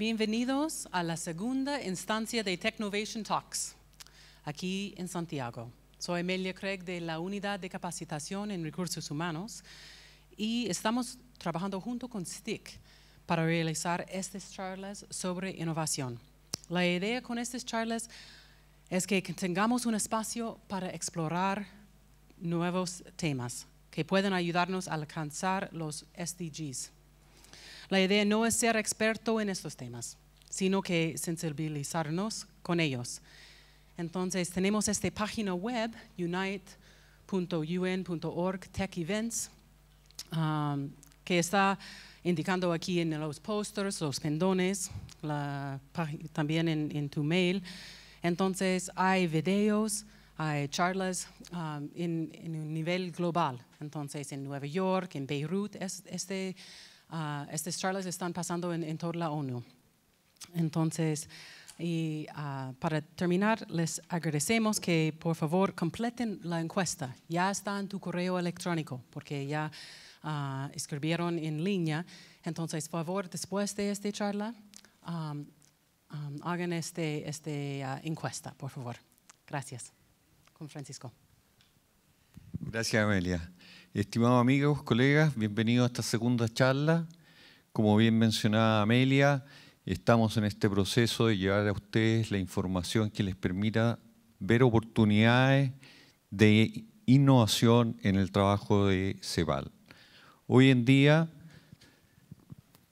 Bienvenidos a la segunda instancia de Technovation Talks, aquí en Santiago. Soy Emilia Craig de la Unidad de Capacitación en Recursos Humanos y estamos trabajando junto con STIC para realizar estas charlas sobre innovación. La idea con estas charlas es que tengamos un espacio para explorar nuevos temas que pueden ayudarnos a alcanzar los SDGs. La idea no es ser experto en estos temas, sino que sensibilizarnos con ellos. Entonces tenemos esta página web, unite.un.org, tech events, um, que está indicando aquí en los posters, los pendones, también en, tu mail. Entonces hay videos, hay charlas um, en, un nivel global. Entonces en Nueva York, en Beirut, este Ah, estas charlas están pasando en, toda la ONU. Entonces, y ah, para terminar, les agradecemos que por favor completen la encuesta. Ya está en tu correo electrónico, porque ya ah, escribieron en línea. Entonces, por favor, después de esta charla, hagan esta este, encuesta, por favor. Gracias. Con Francisco. Gracias, Amelia. Estimados amigos, colegas, bienvenidos a esta segunda charla. Como bien mencionaba Amelia, estamos en este proceso de llevar a ustedes la información que les permita ver oportunidades de innovación en el trabajo de CEPAL. Hoy en día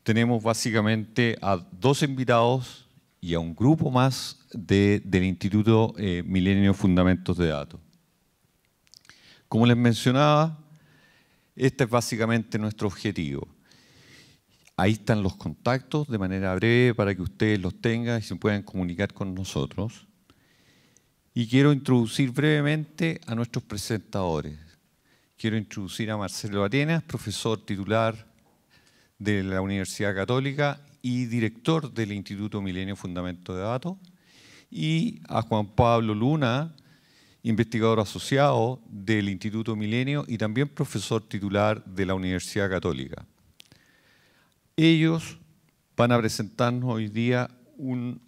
tenemos básicamente a dos invitados y a un grupo más del Instituto eh, Milenio Fundamentos de Datos. Como les mencionaba, este es básicamente nuestro objetivo. Ahí están los contactos de manera breve para que ustedes los tengan y se puedan comunicar con nosotros. Y quiero introducir brevemente a nuestros presentadores. Quiero introducir a Marcelo Atenas, profesor titular de la Universidad Católica y director del Instituto Milenio Fundamento de Datos, y a Juan Pablo Luna, investigador asociado del Instituto Milenio y también profesor titular de la Universidad Católica. Ellos van a presentarnos hoy día un,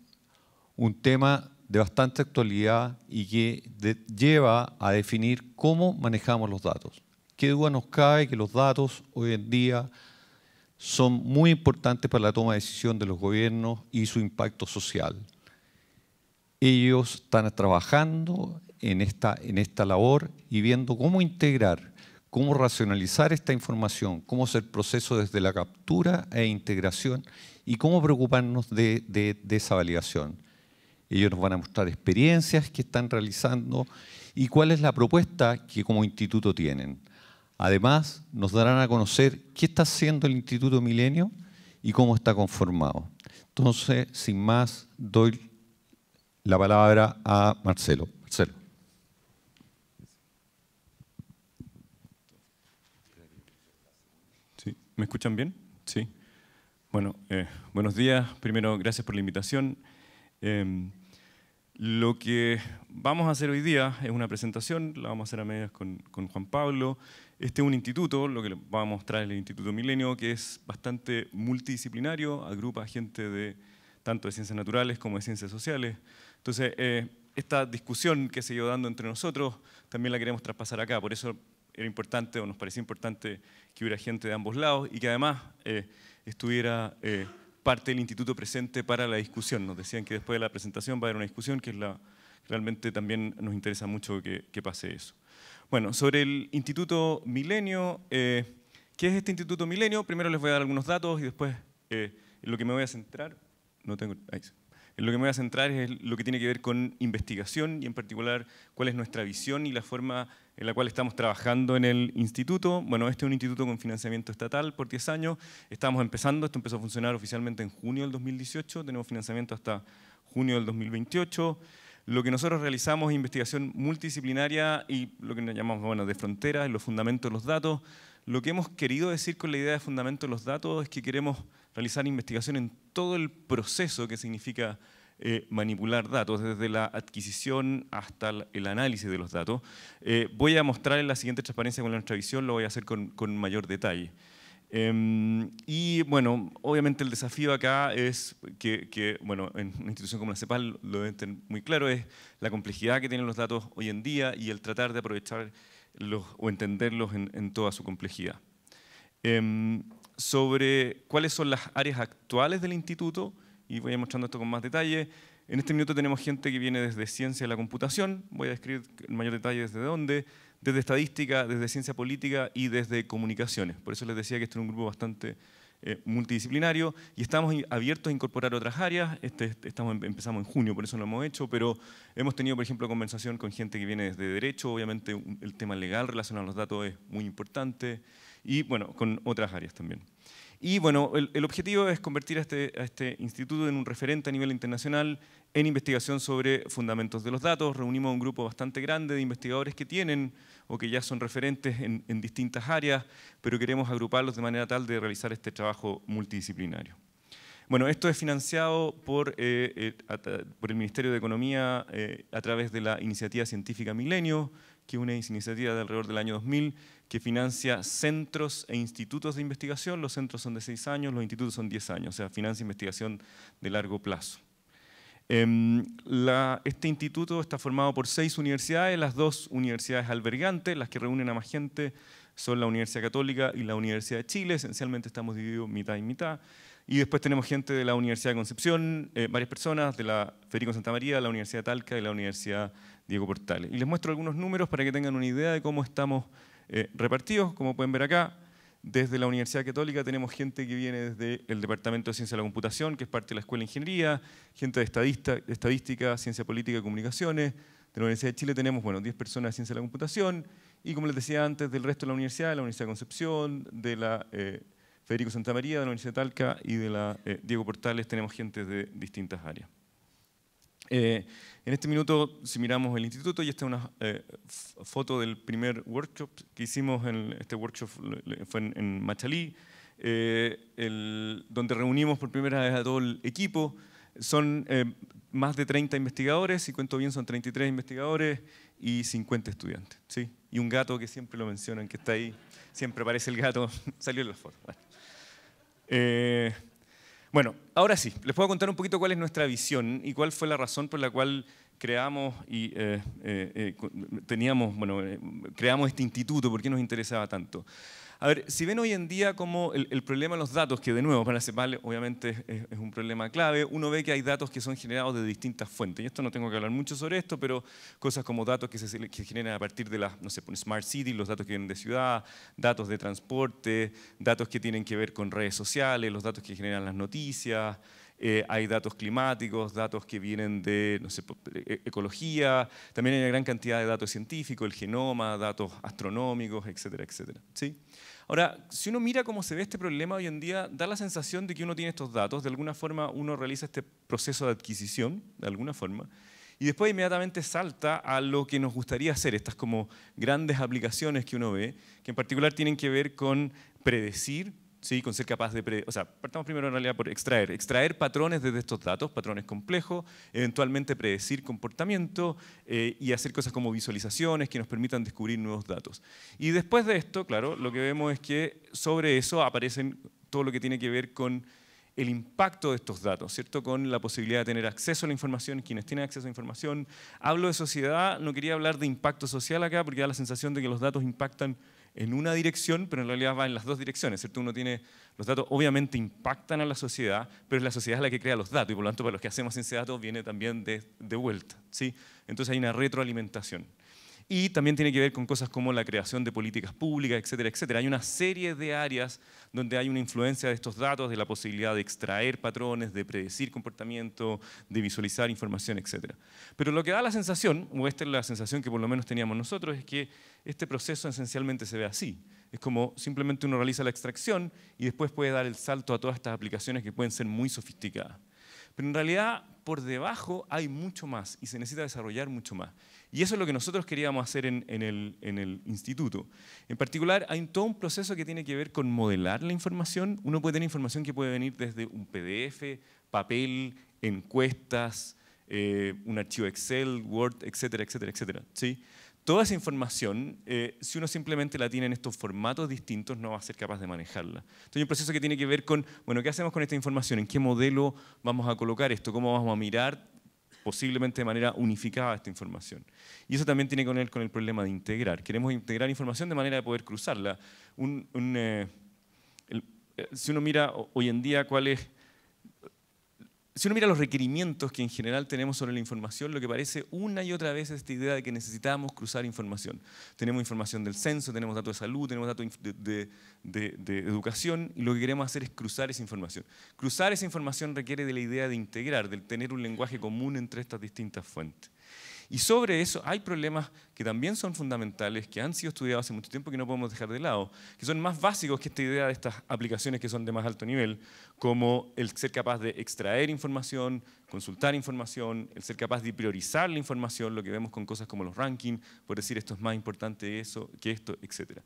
tema de bastante actualidad y que lleva a definir cómo manejamos los datos. ¿Qué duda nos cabe que los datos hoy en día son muy importantes para la toma de decisión de los gobiernos y su impacto social? Ellos están trabajando en esta, en esta labor y viendo cómo integrar, cómo racionalizar esta información, cómo hacer proceso desde la captura e integración y cómo preocuparnos de, esa validación. Ellos nos van a mostrar experiencias que están realizando y cuál es la propuesta que como instituto tienen. Además, nos darán a conocer qué está haciendo el Instituto Milenio y cómo está conformado. Entonces, sin más, doy la palabra a Marcelo. ¿Me escuchan bien? Sí. Bueno, eh, buenos días. Primero, gracias por la invitación. Em, lo que vamos a hacer hoy día es una presentación, la vamos a hacer a medias con, Juan Pablo. Este es un instituto, lo que va a mostrar es el Instituto Milenio, que es bastante multidisciplinario, agrupa gente de tanto de ciencias naturales como de ciencias sociales. Entonces, eh, esta discusión que se dio dando entre nosotros también la queremos traspasar acá, por eso era importante o nos parecía importante que hubiera gente de ambos lados y que además eh, estuviera eh, parte del instituto presente para la discusión. Nos decían que después de la presentación va a haber una discusión, que es la, realmente también nos interesa mucho que, pase eso. Bueno, sobre el Instituto Milenio, eh, ¿qué es este Instituto Milenio? Primero les voy a dar algunos datos y después en lo que me voy a centrar, no tengo, en lo que me voy a centrar es lo que tiene que ver con investigación y en particular cuál es nuestra visión y la forma en la cual estamos trabajando en el instituto. Bueno, este es un instituto con financiamiento estatal por 10 años. Estamos empezando, esto empezó a funcionar oficialmente en junio del 2018, tenemos financiamiento hasta junio del 2028. Lo que nosotros realizamos es investigación multidisciplinaria y lo que nos llamamos bueno, de fronteras, los fundamentos de los datos. Lo que hemos querido decir con la idea de fundamentos de los datos es que queremos realizar investigación en todo el proceso que significa eh, manipular datos, desde la adquisición hasta el análisis de los datos. Eh, voy a mostrar en la siguiente transparencia con nuestra visión, lo voy a hacer con, mayor detalle. Em, y bueno, obviamente el desafío acá es que, bueno, en una institución como la CEPAL lo deben tener muy claro, es la complejidad que tienen los datos hoy en día y el tratar de aprovechar o entenderlos en, en toda su complejidad. Em, sobre cuáles son las áreas actuales del instituto, y voy a mostrando esto con más detalle. En este minuto tenemos gente que viene desde ciencia de la computación, voy a describir en mayor detalle desde dónde, desde estadística, desde ciencia política y desde comunicaciones. Por eso les decía que esto es un grupo bastante eh, multidisciplinario y estamos abiertos a incorporar otras áreas. Este, este, estamos, em-, empezamos en junio, por eso no lo hemos hecho, pero hemos tenido, por ejemplo, conversación con gente que viene desde derecho, obviamente el tema legal relacionado a los datos es muy importante, y bueno, con otras áreas también. Y bueno, el, objetivo es convertir este, a este, instituto en un referente a nivel internacional en investigación sobre fundamentos de los datos. Reunimos a un grupo bastante grande de investigadores que tienen o que ya son referentes en, distintas áreas, pero queremos agruparlos de manera tal de realizar este trabajo multidisciplinario. Bueno, esto es financiado por, eh, eh, el Ministerio de Economía eh, a través de la iniciativa científica Milenio, que es una iniciativa de alrededor del año 2000 que financia centros e institutos de investigación. Los centros son de seis años, los institutos son diez años, o sea, financia investigación de largo plazo. Em, este instituto está formado por seis universidades, las dos universidades albergantes, las que reúnen a más gente, son la Universidad Católica y la Universidad de Chile, esencialmente estamos divididos mitad y mitad. Y después tenemos gente de la Universidad de Concepción, eh, varias personas, de la Federico Santa María, la Universidad de Talca y la Universidad Diego Portales. Y les muestro algunos números para que tengan una idea de cómo estamos eh, repartidos. Como pueden ver acá, desde la Universidad Católica tenemos gente que viene desde el Departamento de Ciencia de la Computación, que es parte de la Escuela de Ingeniería, gente de Estadística, Ciencia Política y Comunicaciones. De la Universidad de Chile tenemos, bueno, 10 personas de Ciencia de la Computación y, como les decía antes, del resto de la universidad, de la Universidad de Concepción, de la eh, Federico Federico María, de la Universidad de Talca y de la eh, Diego Portales tenemos gente de distintas áreas. Eh, en este minuto, si miramos el instituto, y esta es una eh, foto del primer workshop que hicimos, en este workshop fue en, Machalí, eh, donde reunimos por primera vez a todo el equipo. Son más de 30 investigadores, si cuento bien son 33 investigadores y 50 estudiantes. ¿sí? Y un gato que siempre lo mencionan, que está ahí, siempre aparece el gato, salió en la foto. Bueno. Bueno, ahora sí, les puedo contar un poquito cuál es nuestra visión y cuál fue la razón por la cual creamos y eh, eh, eh, teníamos, bueno, creamos este instituto, ¿por qué nos interesaba tanto? A ver, si ven hoy en día como el, problema de los datos, que de nuevo para CEPAL obviamente es, un problema clave, uno ve que hay datos que son generados de distintas fuentes. Y esto no tengo que hablar mucho sobre esto, pero cosas como datos que se generan a partir de las, no sé, Smart City, los datos que vienen de ciudad, datos de transporte, datos que tienen que ver con redes sociales, los datos que generan las noticias, eh, hay datos climáticos, datos que vienen de e-, ecología, también hay una gran cantidad de datos científicos, el genoma, datos astronómicos, etcétera, etcétera. ¿sí? Ahora, si uno mira cómo se ve este problema hoy en día, da la sensación de que uno tiene estos datos, de alguna forma uno realiza este proceso de adquisición, de alguna forma, y después inmediatamente salta a lo que nos gustaría hacer, estas como grandes aplicaciones que uno ve, que en particular tienen que ver con predecir ¿sí? con ser capaz de... o sea, partamos primero en realidad por extraer. Extraer patrones desde estos datos, patrones complejos, eventualmente predecir comportamiento eh, y hacer cosas como visualizaciones que nos permitan descubrir nuevos datos. Y después de esto, claro, lo que vemos es que sobre eso aparecen todo lo que tiene que ver con el impacto de estos datos, ¿cierto? Con la posibilidad de tener acceso a la información, quienes tienen acceso a la información. Hablo de sociedad, no quería hablar de impacto social acá porque da la sensación de que los datos impactan en una dirección, pero en realidad va en las dos direcciones, ¿cierto? Uno tiene, los datos obviamente impactan a la sociedad, pero es la sociedad es la que crea los datos y por lo tanto para los que hacemos ese de datos viene también de, de vuelta, ¿sí? Entonces hay una retroalimentación. Y también tiene que ver con cosas como la creación de políticas públicas, etcétera, etcétera. Hay una serie de áreas donde hay una influencia de estos datos, de la posibilidad de extraer patrones, de predecir comportamiento, de visualizar información, etcétera. Pero lo que da la sensación, o esta es la sensación que por lo menos teníamos nosotros, es que este proceso esencialmente se ve así. Es como simplemente uno realiza la extracción y después puede dar el salto a todas estas aplicaciones que pueden ser muy sofisticadas. Pero en realidad por debajo hay mucho más y se necesita desarrollar mucho más. Y eso es lo que nosotros queríamos hacer en, el, instituto. En particular, hay todo un proceso que tiene que ver con modelar la información. Uno puede tener información que puede venir desde un PDF, papel, encuestas, eh, un archivo Excel, Word, etcétera, etcétera, etcétera. ¿sí? toda esa información, eh, si uno simplemente la tiene en estos formatos distintos, no va a ser capaz de manejarla. Entonces, hay un proceso que tiene que ver con, bueno, ¿qué hacemos con esta información? ¿En qué modelo vamos a colocar esto? ¿Cómo vamos a mirar posiblemente de manera unificada esta información? Y eso también tiene que ver con el problema de integrar. Queremos integrar información de manera de poder cruzarla. Eh, eh, si uno mira hoy en día cuál es si uno mira los requerimientos que en general tenemos sobre la información, lo que parece una y otra vez es esta idea de que necesitamos cruzar información. Tenemos información del censo, tenemos datos de salud, tenemos datos de, educación y lo que queremos hacer es cruzar esa información. Cruzar esa información requiere de la idea de integrar, de tener un lenguaje común entre estas distintas fuentes. Y sobre eso hay problemas que también son fundamentales, que han sido estudiados hace mucho tiempo y que no podemos dejar de lado, que son más básicos que esta idea de estas aplicaciones que son de más alto nivel, como el ser capaz de extraer información, consultar información, el ser capaz de priorizar la información, lo que vemos con cosas como los rankings, por decir esto es más importante eso, que esto, etc.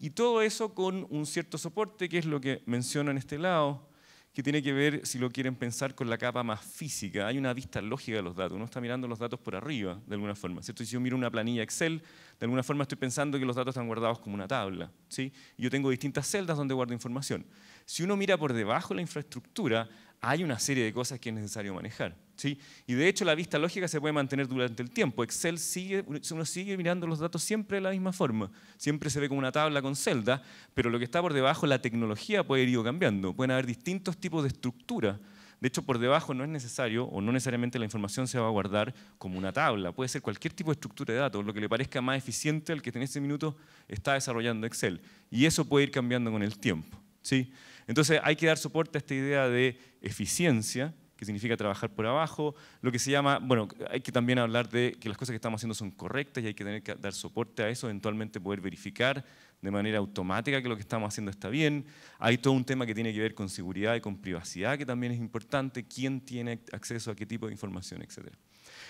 Y todo eso con un cierto soporte, que es lo que menciono en este lado, que tiene que ver, si lo quieren pensar, con la capa más física. Hay una vista lógica de los datos, uno está mirando los datos por arriba, de alguna forma. Si yo miro una planilla Excel, de alguna forma estoy pensando que los datos están guardados como una tabla. ¿sí? Yo tengo distintas celdas donde guardo información. Si uno mira por debajo la infraestructura, hay una serie de cosas que es necesario manejar. ¿sí? Y de hecho la vista lógica se puede mantener durante el tiempo. Excel sigue, uno sigue mirando los datos siempre de la misma forma. Siempre se ve como una tabla con celda, pero lo que está por debajo, la tecnología puede ir cambiando. Pueden haber distintos tipos de estructura. De hecho, por debajo no es necesario o no necesariamente la información se va a guardar como una tabla. Puede ser cualquier tipo de estructura de datos, lo que le parezca más eficiente al que en ese minuto está desarrollando Excel. Y eso puede ir cambiando con el tiempo. ¿sí? Entonces hay que dar soporte a esta idea de eficiencia, que significa trabajar por abajo, lo que se llama, bueno, hay que también hablar de que las cosas que estamos haciendo son correctas y hay que tener que dar soporte a eso, eventualmente poder verificar de manera automática que lo que estamos haciendo está bien. Hay todo un tema que tiene que ver con seguridad y con privacidad, que también es importante, quién tiene acceso a qué tipo de información, etcétera.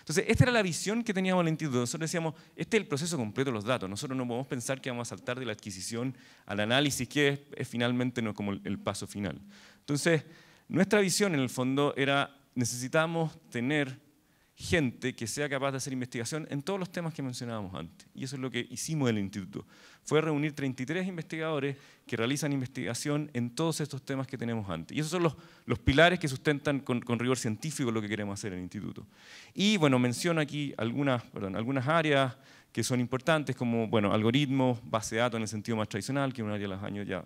Entonces, esta era la visión que teníamos en el Nosotros decíamos, este es el proceso completo de los datos. Nosotros no podemos pensar que vamos a saltar de la adquisición al análisis, que es, finalmente no, como el paso final. Entonces, nuestra visión en el fondo era, necesitamos tener gente que sea capaz de hacer investigación en todos los temas que mencionábamos antes. Y eso es lo que hicimos en el instituto. Fue reunir 33 investigadores que realizan investigación en todos estos temas que tenemos antes. Y esos son los, pilares que sustentan con, rigor científico lo que queremos hacer en el instituto. Y bueno, menciono aquí algunas, áreas que son importantes, como algoritmos, base de datos en el sentido más tradicional, que es un área de los años ya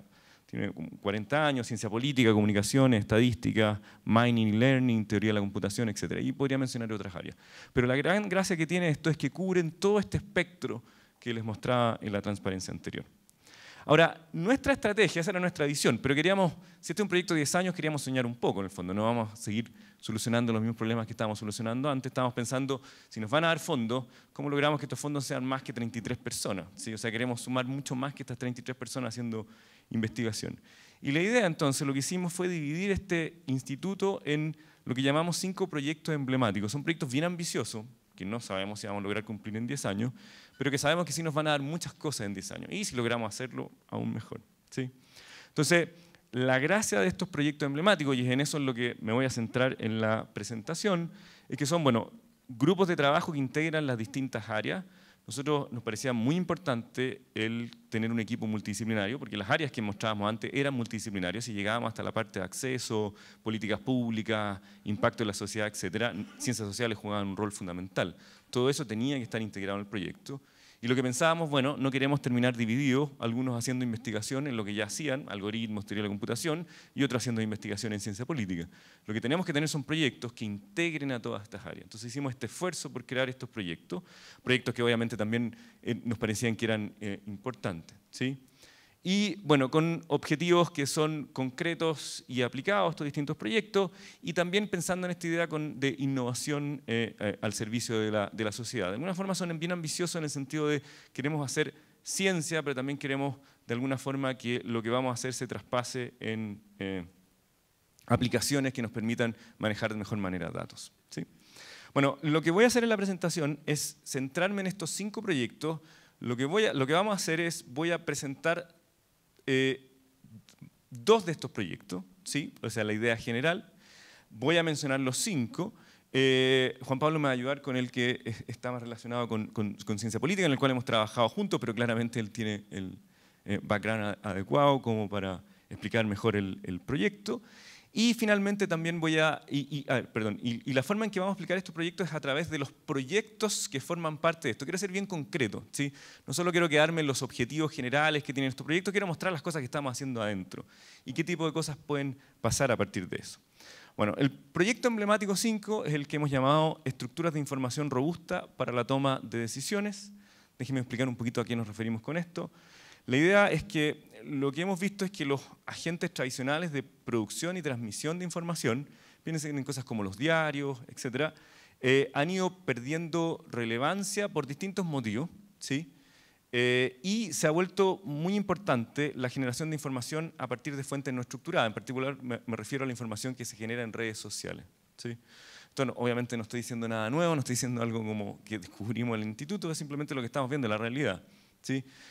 tiene 40 años, ciencia política, comunicaciones, estadística, mining, learning, teoría de la computación, etc. Y podría mencionar otras áreas. Pero la gran gracia que tiene esto es que cubren todo este espectro que les mostraba en la transparencia anterior. Ahora, nuestra estrategia, esa era nuestra visión, pero queríamos, si este es un proyecto de 10 años, queríamos soñar un poco en el fondo, no vamos a seguir solucionando los mismos problemas que estábamos solucionando antes, estábamos pensando, si nos van a dar fondos, ¿cómo logramos que estos fondos sean más que 33 personas? ¿Sí? O sea, queremos sumar mucho más que estas 33 personas haciendo investigación. Y la idea entonces, lo que hicimos fue dividir este instituto en lo que llamamos cinco proyectos emblemáticos. Son proyectos bien ambiciosos, que no sabemos si vamos a lograr cumplir en 10 años, pero que sabemos que sí nos van a dar muchas cosas en 10 años. Y si logramos hacerlo, aún mejor. ¿sí? Entonces, la gracia de estos proyectos emblemáticos, y en eso es lo que me voy a centrar en la presentación, es que son, bueno, grupos de trabajo que integran las distintas áreas nosotros nos parecía muy importante el tener un equipo multidisciplinario, porque las áreas que mostrábamos antes eran multidisciplinarias y llegábamos hasta la parte de acceso, políticas públicas, impacto en la sociedad, etcétera. Ciencias sociales jugaban un rol fundamental. Todo eso tenía que estar integrado en el proyecto. Y lo que pensábamos, bueno, no queremos terminar divididos, algunos haciendo investigación en lo que ya hacían, algoritmos, teoría de la computación, y otros haciendo investigación en ciencia política. Lo que tenemos que tener son proyectos que integren a todas estas áreas. Entonces hicimos este esfuerzo por crear estos proyectos, proyectos que obviamente también eh, nos parecían que eran eh, importantes. ¿sí? y bueno, con objetivos que son concretos y aplicados a estos distintos proyectos, y también pensando en esta idea de innovación eh, eh, al servicio de la, sociedad. De alguna forma son bien ambiciosos en el sentido de queremos hacer ciencia, pero también queremos de alguna forma que lo que vamos a hacer se traspase en eh, aplicaciones que nos permitan manejar de mejor manera datos. Bueno, lo que voy a hacer en la presentación es centrarme en estos cinco proyectos. Lo que, voy lo que vamos a hacer es, voy a presentar eh, dos de estos proyectos, o sea, la idea general. Voy a mencionar los cinco. Eh, Juan Pablo me va a ayudar con el que está más relacionado con, ciencia política, en el cual hemos trabajado juntos, pero claramente él tiene el eh, background adecuado como para explicar mejor el proyecto. Y finalmente también voy a, y, perdón, y, la forma en que vamos a explicar estos proyectos es a través de los proyectos que forman parte de esto. Quiero ser bien concreto, ¿sí? No solo quiero quedarme en los objetivos generales que tiene estos proyecto quiero mostrar las cosas que estamos haciendo adentro y qué tipo de cosas pueden pasar a partir de eso. Bueno, el proyecto emblemático 5 es el que hemos llamado Estructuras de Información Robusta para la Toma de Decisiones. Déjenme explicar un poquito a qué nos referimos con esto. La idea es que lo que hemos visto es que los agentes tradicionales de producción y transmisión de información, piensen en cosas como los diarios, etcétera, eh, han ido perdiendo relevancia por distintos motivos, ¿sí? Eh, y se ha vuelto muy importante la generación de información a partir de fuentes no estructuradas, en particular me, refiero a la información que se genera en redes sociales. ¿sí? Entonces, obviamente no estoy diciendo nada nuevo, no estoy diciendo algo como que descubrimos el instituto, es simplemente lo que estamos viendo, la realidad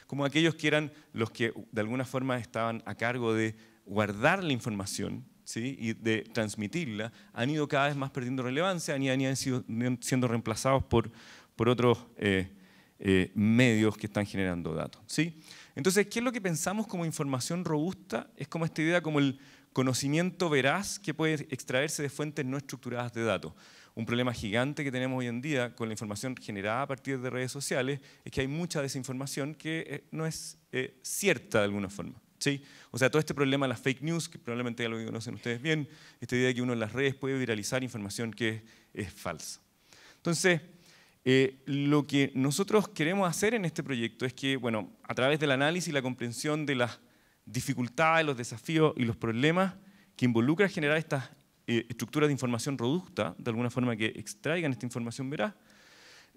como aquellos que eran los que de alguna forma estaban a cargo de guardar la información y de transmitirla, han ido cada vez más perdiendo relevancia, y han ido, sido, siendo reemplazados por, otros eh, eh, medios que están generando datos. Entonces, ¿qué es lo que pensamos como información robusta? Es como esta idea, como el conocimiento veraz que puede extraerse de fuentes no estructuradas de datos. Un problema gigante que tenemos hoy en día con la información generada a partir de redes sociales es que hay mucha desinformación que eh, no es eh, cierta de alguna forma. ¿sí? O sea, todo este problema de las fake news, que probablemente ya lo conocen ustedes bien, esta idea de que uno en las redes puede viralizar información que es, falsa. Entonces, eh, lo que nosotros queremos hacer en este proyecto es que, bueno, a través del análisis y la comprensión de las dificultades, los desafíos y los problemas que involucra generar estas eh, estructuras de información robusta, de alguna forma que extraigan esta información veraz,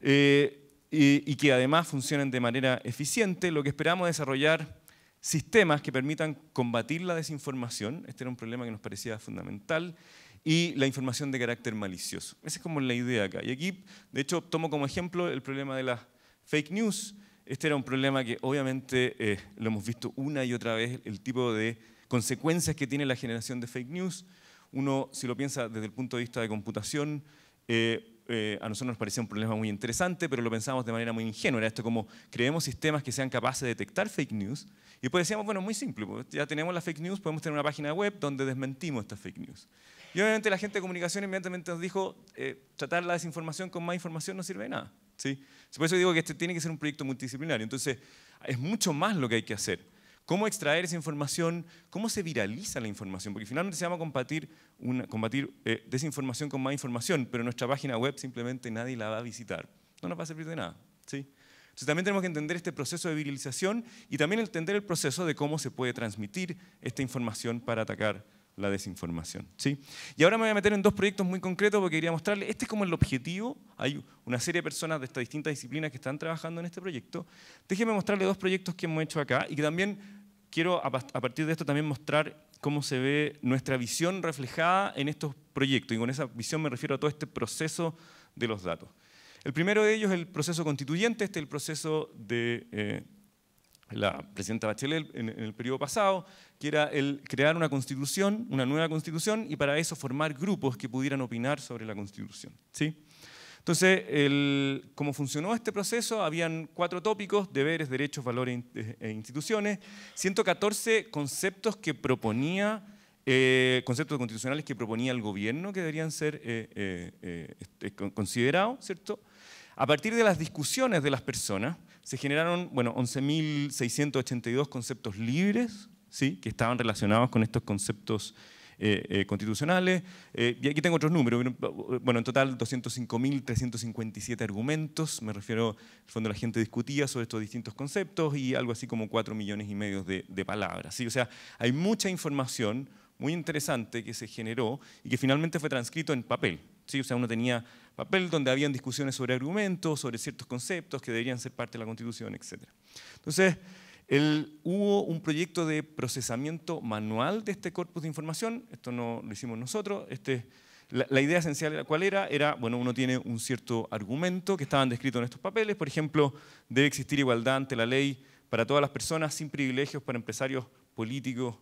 eh, y, que además funcionen de manera eficiente. Lo que esperamos es desarrollar sistemas que permitan combatir la desinformación, este era un problema que nos parecía fundamental, y la información de carácter malicioso. Esa es como la idea acá. Y aquí, de hecho, tomo como ejemplo el problema de las fake news. Este era un problema que obviamente eh, lo hemos visto una y otra vez, el tipo de consecuencias que tiene la generación de fake news. Uno, si lo piensa desde el punto de vista de computación, eh, eh, a nosotros nos parecía un problema muy interesante, pero lo pensábamos de manera muy ingenua. Era esto como, creemos sistemas que sean capaces de detectar fake news. Y pues decíamos, bueno, muy simple, pues, ya tenemos la fake news, podemos tener una página web donde desmentimos estas fake news. Y obviamente la gente de comunicación inmediatamente nos dijo, eh, tratar la desinformación con más información no sirve de nada. ¿sí? Por eso digo que este tiene que ser un proyecto multidisciplinario. Entonces, es mucho más lo que hay que hacer cómo extraer esa información, cómo se viraliza la información, porque finalmente se llama combatir, una, combatir eh, desinformación con más información, pero nuestra página web simplemente nadie la va a visitar. No nos va a servir de nada. ¿sí? Entonces también tenemos que entender este proceso de viralización y también entender el proceso de cómo se puede transmitir esta información para atacar la desinformación. ¿sí? Y ahora me voy a meter en dos proyectos muy concretos porque quería mostrarles, este es como el objetivo, hay una serie de personas de estas distintas disciplinas que están trabajando en este proyecto. Déjenme mostrarles dos proyectos que hemos hecho acá y que también quiero a partir de esto también mostrar cómo se ve nuestra visión reflejada en estos proyectos. Y con esa visión me refiero a todo este proceso de los datos. El primero de ellos es el proceso constituyente, este es el proceso de eh, la presidenta Bachelet en, en, el periodo pasado, que era el crear una constitución, una nueva constitución, y para eso formar grupos que pudieran opinar sobre la constitución. ¿sí? Entonces, el, funcionó este proceso, habían cuatro tópicos, deberes, derechos, valores eh, e instituciones, 114 conceptos que proponía, eh, conceptos constitucionales que proponía el gobierno que deberían ser eh, considerados, ¿cierto? A partir de las discusiones de las personas, se generaron, bueno, 11.682 conceptos libres, ¿sí? Que estaban relacionados con estos conceptos eh, eh, constitucionales. Eh, y aquí tengo otros números. Bueno, en total 205.357 argumentos. Me refiero, al el fondo la gente discutía sobre estos distintos conceptos y algo así como 4 millones y medio de, palabras. ¿sí? O sea, hay mucha información muy interesante que se generó y que finalmente fue transcrito en papel. ¿sí? O sea, uno tenía papel donde habían discusiones sobre argumentos, sobre ciertos conceptos que deberían ser parte de la Constitución, etc. Entonces, hubo un proyecto de procesamiento manual de este corpus de información, esto no lo hicimos nosotros, este, la, idea esencial cuál era, era, bueno, uno tiene un cierto argumento que estaban descritos en estos papeles, por ejemplo, debe existir igualdad ante la ley para todas las personas sin privilegios para empresarios políticos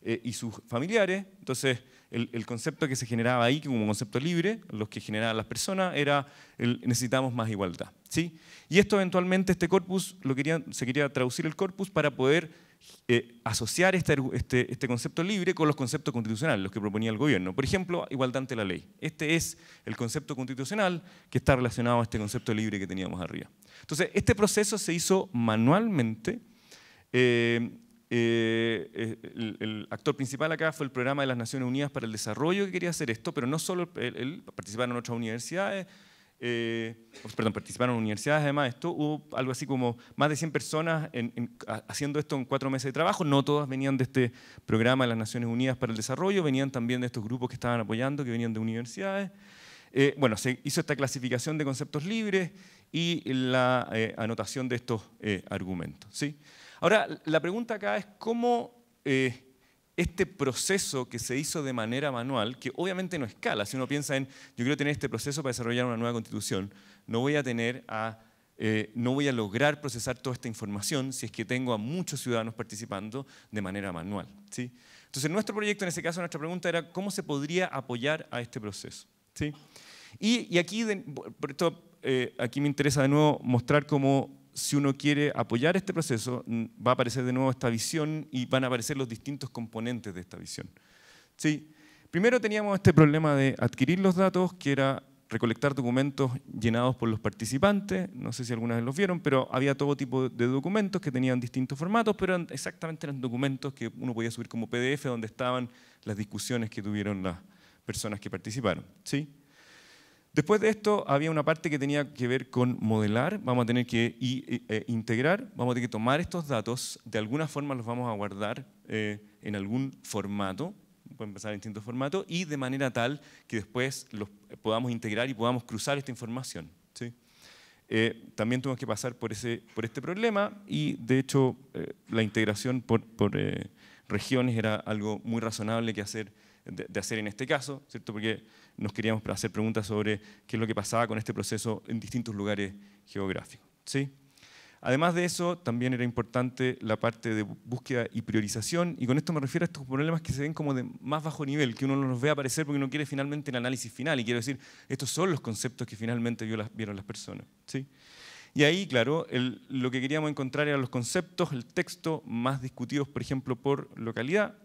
eh, y sus familiares, entonces el, concepto que se generaba ahí, como concepto libre, los que generaban las personas, era necesitamos más igualdad. ¿sí? Y esto eventualmente, este corpus, lo quería, se quería traducir el corpus para poder eh, asociar este, este, este, concepto libre con los conceptos constitucionales, los que proponía el gobierno. Por ejemplo, igualdad ante la ley. Este es el concepto constitucional que está relacionado a este concepto libre que teníamos arriba. Entonces, este proceso se hizo manualmente. Eh, eh, eh, el, actor principal acá fue el programa de las Naciones Unidas para el Desarrollo que quería hacer esto, pero no solo él, participaron otras universidades, eh, pues, perdón, participaron universidades además esto, hubo algo así como más de 100 personas haciendo esto en cuatro meses de trabajo, no todas venían de este programa de las Naciones Unidas para el Desarrollo, venían también de estos grupos que estaban apoyando, que venían de universidades. bueno, se hizo esta clasificación de conceptos libres y la anotación de estos argumentos. ¿sí? Ahora, la pregunta acá es cómo eh, este proceso que se hizo de manera manual, que obviamente no escala, si uno piensa en, yo quiero tener este proceso para desarrollar una nueva constitución, no voy a tener a... Eh, no voy a lograr procesar toda esta información si es que tengo a muchos ciudadanos participando de manera manual. ¿sí? Entonces, nuestro proyecto, en ese caso, nuestra pregunta era cómo se podría apoyar a este proceso. ¿sí? Y, aquí, esto, eh, aquí me interesa de nuevo mostrar cómo si uno quiere apoyar este proceso, va a aparecer de nuevo esta visión y van a aparecer los distintos componentes de esta visión. ¿Sí? Primero teníamos este problema de adquirir los datos, que era recolectar documentos llenados por los participantes, no sé si algunas vez los vieron, pero había todo tipo de documentos que tenían distintos formatos, pero exactamente eran documentos que uno podía subir como PDF donde estaban las discusiones que tuvieron las personas que participaron. ¿sí? Después de esto había una parte que tenía que ver con modelar, vamos a tener que e, integrar, vamos a tener que tomar estos datos, de alguna forma los vamos a guardar eh, en algún formato, pueden pasar en distintos formatos, y de manera tal que después los eh, podamos integrar y podamos cruzar esta información. ¿sí? Eh, también tuvimos que pasar por, ese, por este problema y de hecho la integración por, regiones era algo muy razonable que hacer, de, de hacer en este caso, ¿cierto? porque nos queríamos hacer preguntas sobre qué es lo que pasaba con este proceso en distintos lugares geográficos. ¿sí? Además de eso, también era importante la parte de búsqueda y priorización, y con esto me refiero a estos problemas que se ven como de más bajo nivel, que uno no los ve aparecer porque no quiere finalmente el análisis final, y quiero decir, estos son los conceptos que finalmente vieron las personas. ¿sí? Y ahí, claro, lo que queríamos encontrar eran los conceptos, el texto más discutidos, por ejemplo, por localidad,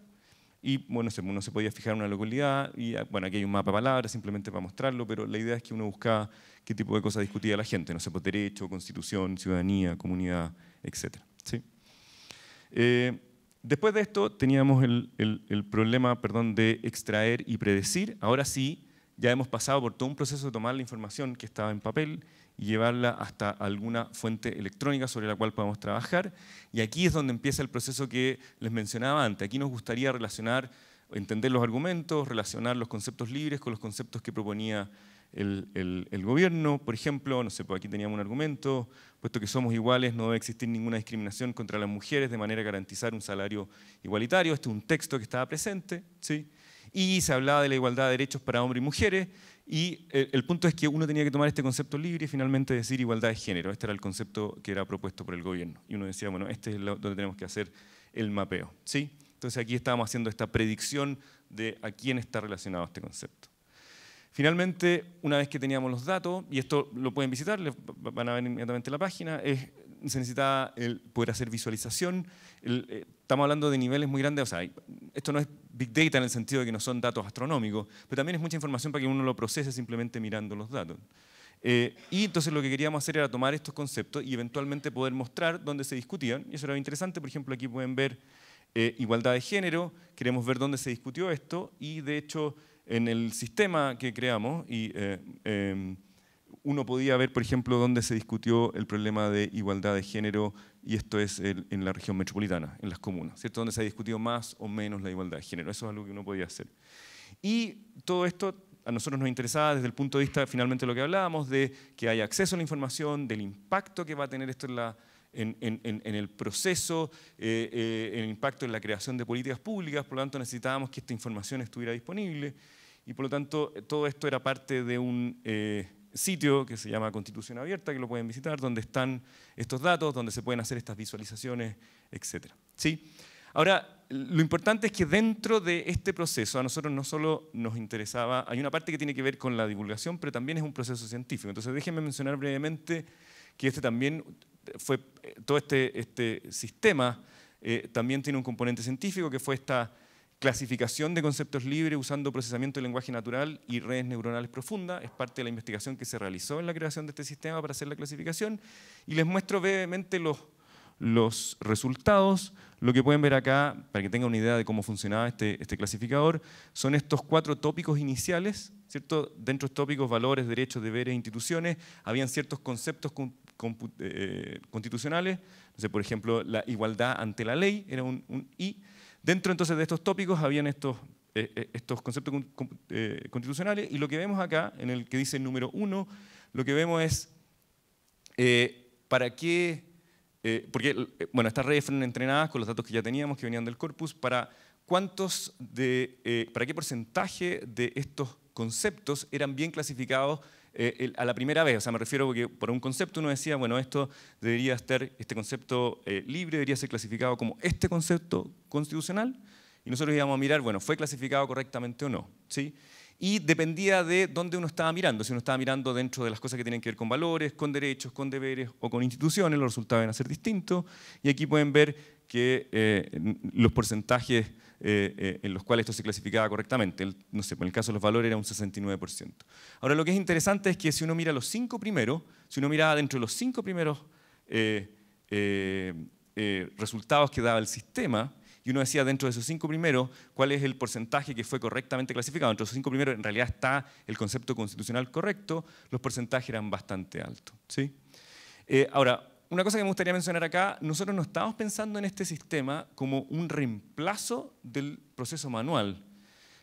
y bueno, uno se podía fijar una localidad, y ah, bueno, aquí hay un mapa de palabras simplemente para mostrarlo, pero la idea es que uno buscaba qué tipo de cosas discutía la gente, no sé, por pues, derecho, constitución, ciudadanía, comunidad, etc. Eh, después de esto teníamos el, el, problema perdón, de extraer y predecir. Ahora sí, ya hemos pasado por todo un proceso de tomar la información que estaba en papel y llevarla hasta alguna fuente electrónica sobre la cual podamos trabajar. Y aquí es donde empieza el proceso que les mencionaba antes. Aquí nos gustaría relacionar, entender los argumentos, relacionar los conceptos libres con los conceptos que proponía el, gobierno, por ejemplo, no sé, pues aquí teníamos un argumento, puesto que somos iguales no debe existir ninguna discriminación contra las mujeres de manera a garantizar un salario igualitario, este es un texto que estaba presente, ¿sí? y se hablaba de la igualdad de derechos para hombres y mujeres, y eh, el punto es que uno tenía que tomar este concepto libre y finalmente decir igualdad de género. Este era el concepto que era propuesto por el gobierno. Y uno decía, bueno, este es donde tenemos que hacer el mapeo. ¿sí? Entonces aquí estábamos haciendo esta predicción de a quién está relacionado este concepto. Finalmente, una vez que teníamos los datos, y esto lo pueden visitar, van a ver inmediatamente la página, es se necesita poder hacer visualización. Eh, estamos hablando de niveles muy grandes. O sea, esto no es big data en el sentido de que no son datos astronómicos, pero también es mucha información para que uno lo procese simplemente mirando los datos. Eh, y entonces lo que queríamos hacer era tomar estos conceptos y eventualmente poder mostrar dónde se discutían. Y eso era interesante. Por ejemplo, aquí pueden ver eh, igualdad de género. Queremos ver dónde se discutió esto. Y de hecho, en el sistema que creamos, y em, uno podía ver, por ejemplo, dónde se discutió el problema de igualdad de género, y esto es en la región metropolitana, en las comunas, ¿cierto? Donde se ha discutido más o menos la igualdad de género. Eso es algo que uno podía hacer. Y todo esto a nosotros nos interesaba desde el punto de vista, finalmente, lo que hablábamos, de que haya acceso a la información, del impacto que va a tener esto en el proceso, eh, eh, el impacto en la creación de políticas públicas, por lo tanto necesitábamos que esta información estuviera disponible y por lo tanto todo esto era parte de un, eh, sitio que se llama Constitución Abierta, que lo pueden visitar, donde están estos datos, donde se pueden hacer estas visualizaciones, etc. ¿Sí? Ahora, lo importante es que dentro de este proceso a nosotros no solo nos interesaba, hay una parte que tiene que ver con la divulgación, pero también es un proceso científico. Entonces déjenme mencionar brevemente que este también fue, eh, todo este, este sistema eh, también tiene un componente científico que fue esta clasificación de conceptos libres usando procesamiento de lenguaje natural y redes neuronales profundas. Es parte de la investigación que se realizó en la creación de este sistema para hacer la clasificación. Y les muestro brevemente los, los resultados. Lo que pueden ver acá, para que tengan una idea de cómo funcionaba este, este clasificador, son estos cuatro tópicos iniciales, ¿cierto? Dentro de tópicos, valores, derechos, deberes, e instituciones, habían ciertos conceptos eh, constitucionales, por ejemplo, la igualdad ante la ley era un, un I, Dentro entonces de estos tópicos habían estos, eh, eh, estos conceptos eh, constitucionales y lo que vemos acá, en el que dice el número uno, lo que vemos es para qué, porque bueno, estas redes fueron entrenadas con los datos que ya teníamos, que venían del corpus, para cuántos de, para qué porcentaje de estos conceptos eran bien clasificados eh, a la primera vez. O sea, me refiero porque por un concepto uno decía, bueno, esto debería estar, este concepto eh, libre debería ser clasificado como este concepto constitucional y nosotros íbamos a mirar, bueno, ¿fue clasificado correctamente o no? ¿Sí? Y dependía de dónde uno estaba mirando, si uno estaba mirando dentro de las cosas que tienen que ver con valores, con derechos, con deberes o con instituciones, los resultados iban a ser distintos. Y aquí pueden ver que eh, los porcentajes eh, eh, en los cuales esto se clasificaba correctamente. no sé, en el caso de los valores era un 69%. Ahora, lo que es interesante es que si uno mira los cinco primeros, si uno miraba dentro de los cinco primeros eh, resultados que daba el sistema, y uno decía dentro de esos cinco primeros cuál es el porcentaje que fue correctamente clasificado. Entre esos cinco primeros en realidad está el concepto constitucional correcto, los porcentajes eran bastante altos. ¿sí? ahora, una cosa que me gustaría mencionar acá, nosotros no estamos pensando en este sistema como un reemplazo del proceso manual.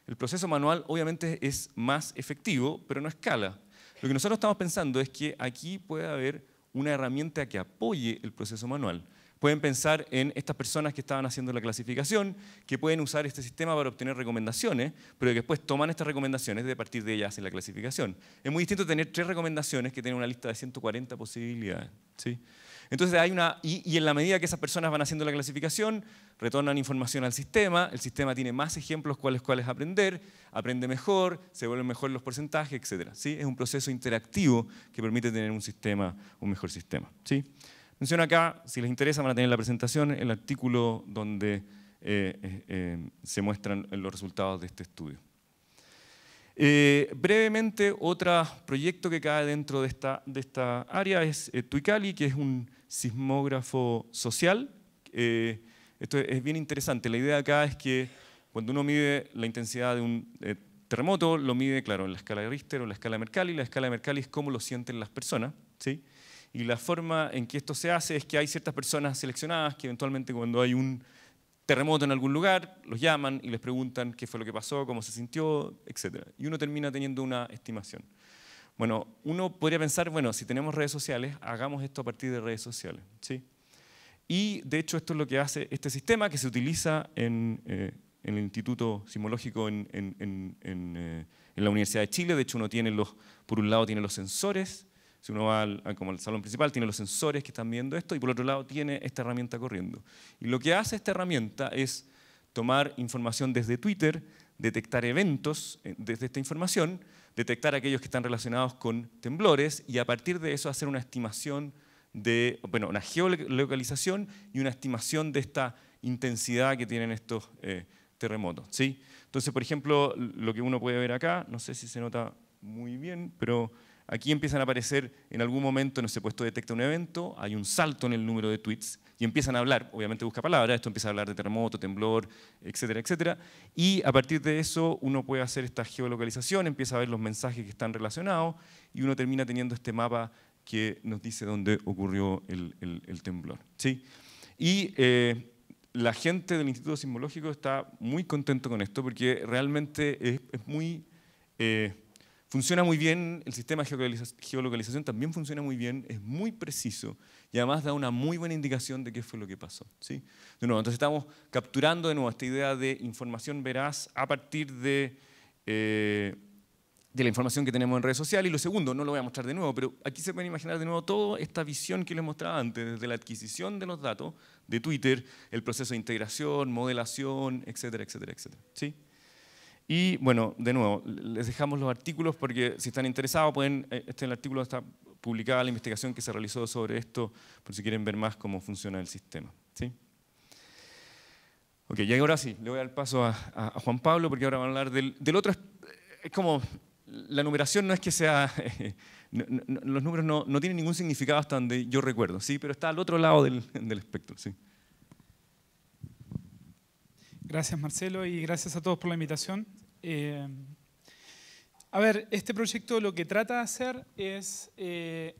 El proceso manual obviamente es más efectivo, pero no escala. Lo que nosotros estamos pensando es que aquí puede haber una herramienta que apoye el proceso manual. Pueden pensar en estas personas que estaban haciendo la clasificación, que pueden usar este sistema para obtener recomendaciones, pero que después toman estas recomendaciones de partir de ellas en la clasificación. Es muy distinto tener tres recomendaciones que tienen una lista de 140 posibilidades. ¿sí? Entonces hay una, y, en la medida que esas personas van haciendo la clasificación, retornan información al sistema, el sistema tiene más ejemplos cuáles cuáles aprender, aprende mejor, se vuelven mejor los porcentajes, etc. ¿sí? Es un proceso interactivo que permite tener un sistema, un mejor sistema. ¿sí? Menciono acá, si les interesa, van a tener la presentación, el artículo donde eh, eh, eh, se muestran los resultados de este estudio. brevemente, otro proyecto que cae dentro de esta, de esta área es Tuicali, que es un sismógrafo social. Eh, esto es bien interesante. La idea acá es que cuando uno mide la intensidad de un eh, terremoto, lo mide, claro, en la escala de Richter o en la escala de Mercalli. La escala de Mercalli es cómo lo sienten las personas. ¿sí? Y la forma en que esto se hace es que hay ciertas personas seleccionadas que eventualmente cuando hay un terremoto en algún lugar, los llaman y les preguntan qué fue lo que pasó, cómo se sintió, etc. Y uno termina teniendo una estimación. Bueno, uno podría pensar, bueno, si tenemos redes sociales, hagamos esto a partir de redes sociales, ¿sí? Y de hecho esto es lo que hace este sistema que se utiliza en, eh, el Instituto Simológico eh, en, la Universidad de Chile. De hecho uno tiene los, por un lado tiene los sensores, si uno va como al salón principal, tiene los sensores que están viendo esto y por otro lado tiene esta herramienta corriendo. Y lo que hace esta herramienta es tomar información desde Twitter, detectar eventos eh, desde esta información, detectar aquellos que están relacionados con temblores y a partir de eso hacer una estimación de, bueno, una geolocalización y una estimación de esta intensidad que tienen estos eh, terremotos. ¿sí? Entonces, por ejemplo, lo que uno puede ver acá, no sé si se nota muy bien, pero aquí empiezan a aparecer en algún momento, no sé, puesto detecta un evento, hay un salto en el número de tweets y empiezan a hablar, obviamente busca palabras, esto empieza a hablar de terremoto, temblor, etcétera, etcétera. Y a partir de eso uno puede hacer esta geolocalización, empieza a ver los mensajes que están relacionados y uno termina teniendo este mapa que nos dice dónde ocurrió el, temblor. ¿sí? Y eh, la gente del Instituto Sismológico está muy contento con esto porque realmente es, muy... Eh, Funciona muy bien, el sistema de geolocalización también funciona muy bien, es muy preciso y además da una muy buena indicación de qué fue lo que pasó. ¿sí? De nuevo, entonces estamos capturando de nuevo esta idea de información veraz a partir de, eh, de la información que tenemos en redes sociales. Y lo segundo, no lo voy a mostrar de nuevo, pero aquí se pueden imaginar de nuevo toda esta visión que les mostraba antes, desde la adquisición de los datos de Twitter, el proceso de integración, modelación, etcétera, etcétera, etcétera. ¿sí? Y bueno, de nuevo, les dejamos los artículos porque si están interesados, pueden, eh, este el artículo está publicada la investigación que se realizó sobre esto, por si quieren ver más cómo funciona el sistema. ¿sí? Ok, y ahora sí, le voy a dar paso a, a, Juan Pablo porque ahora van a hablar del, del otro, es como la numeración no es que sea, los números no, no, tienen ningún significado hasta donde yo recuerdo, ¿sí? pero está al otro lado del, del espectro. ¿sí? Gracias Marcelo y gracias a todos por la invitación. Eh, a ver, este proyecto lo que trata de hacer es eh,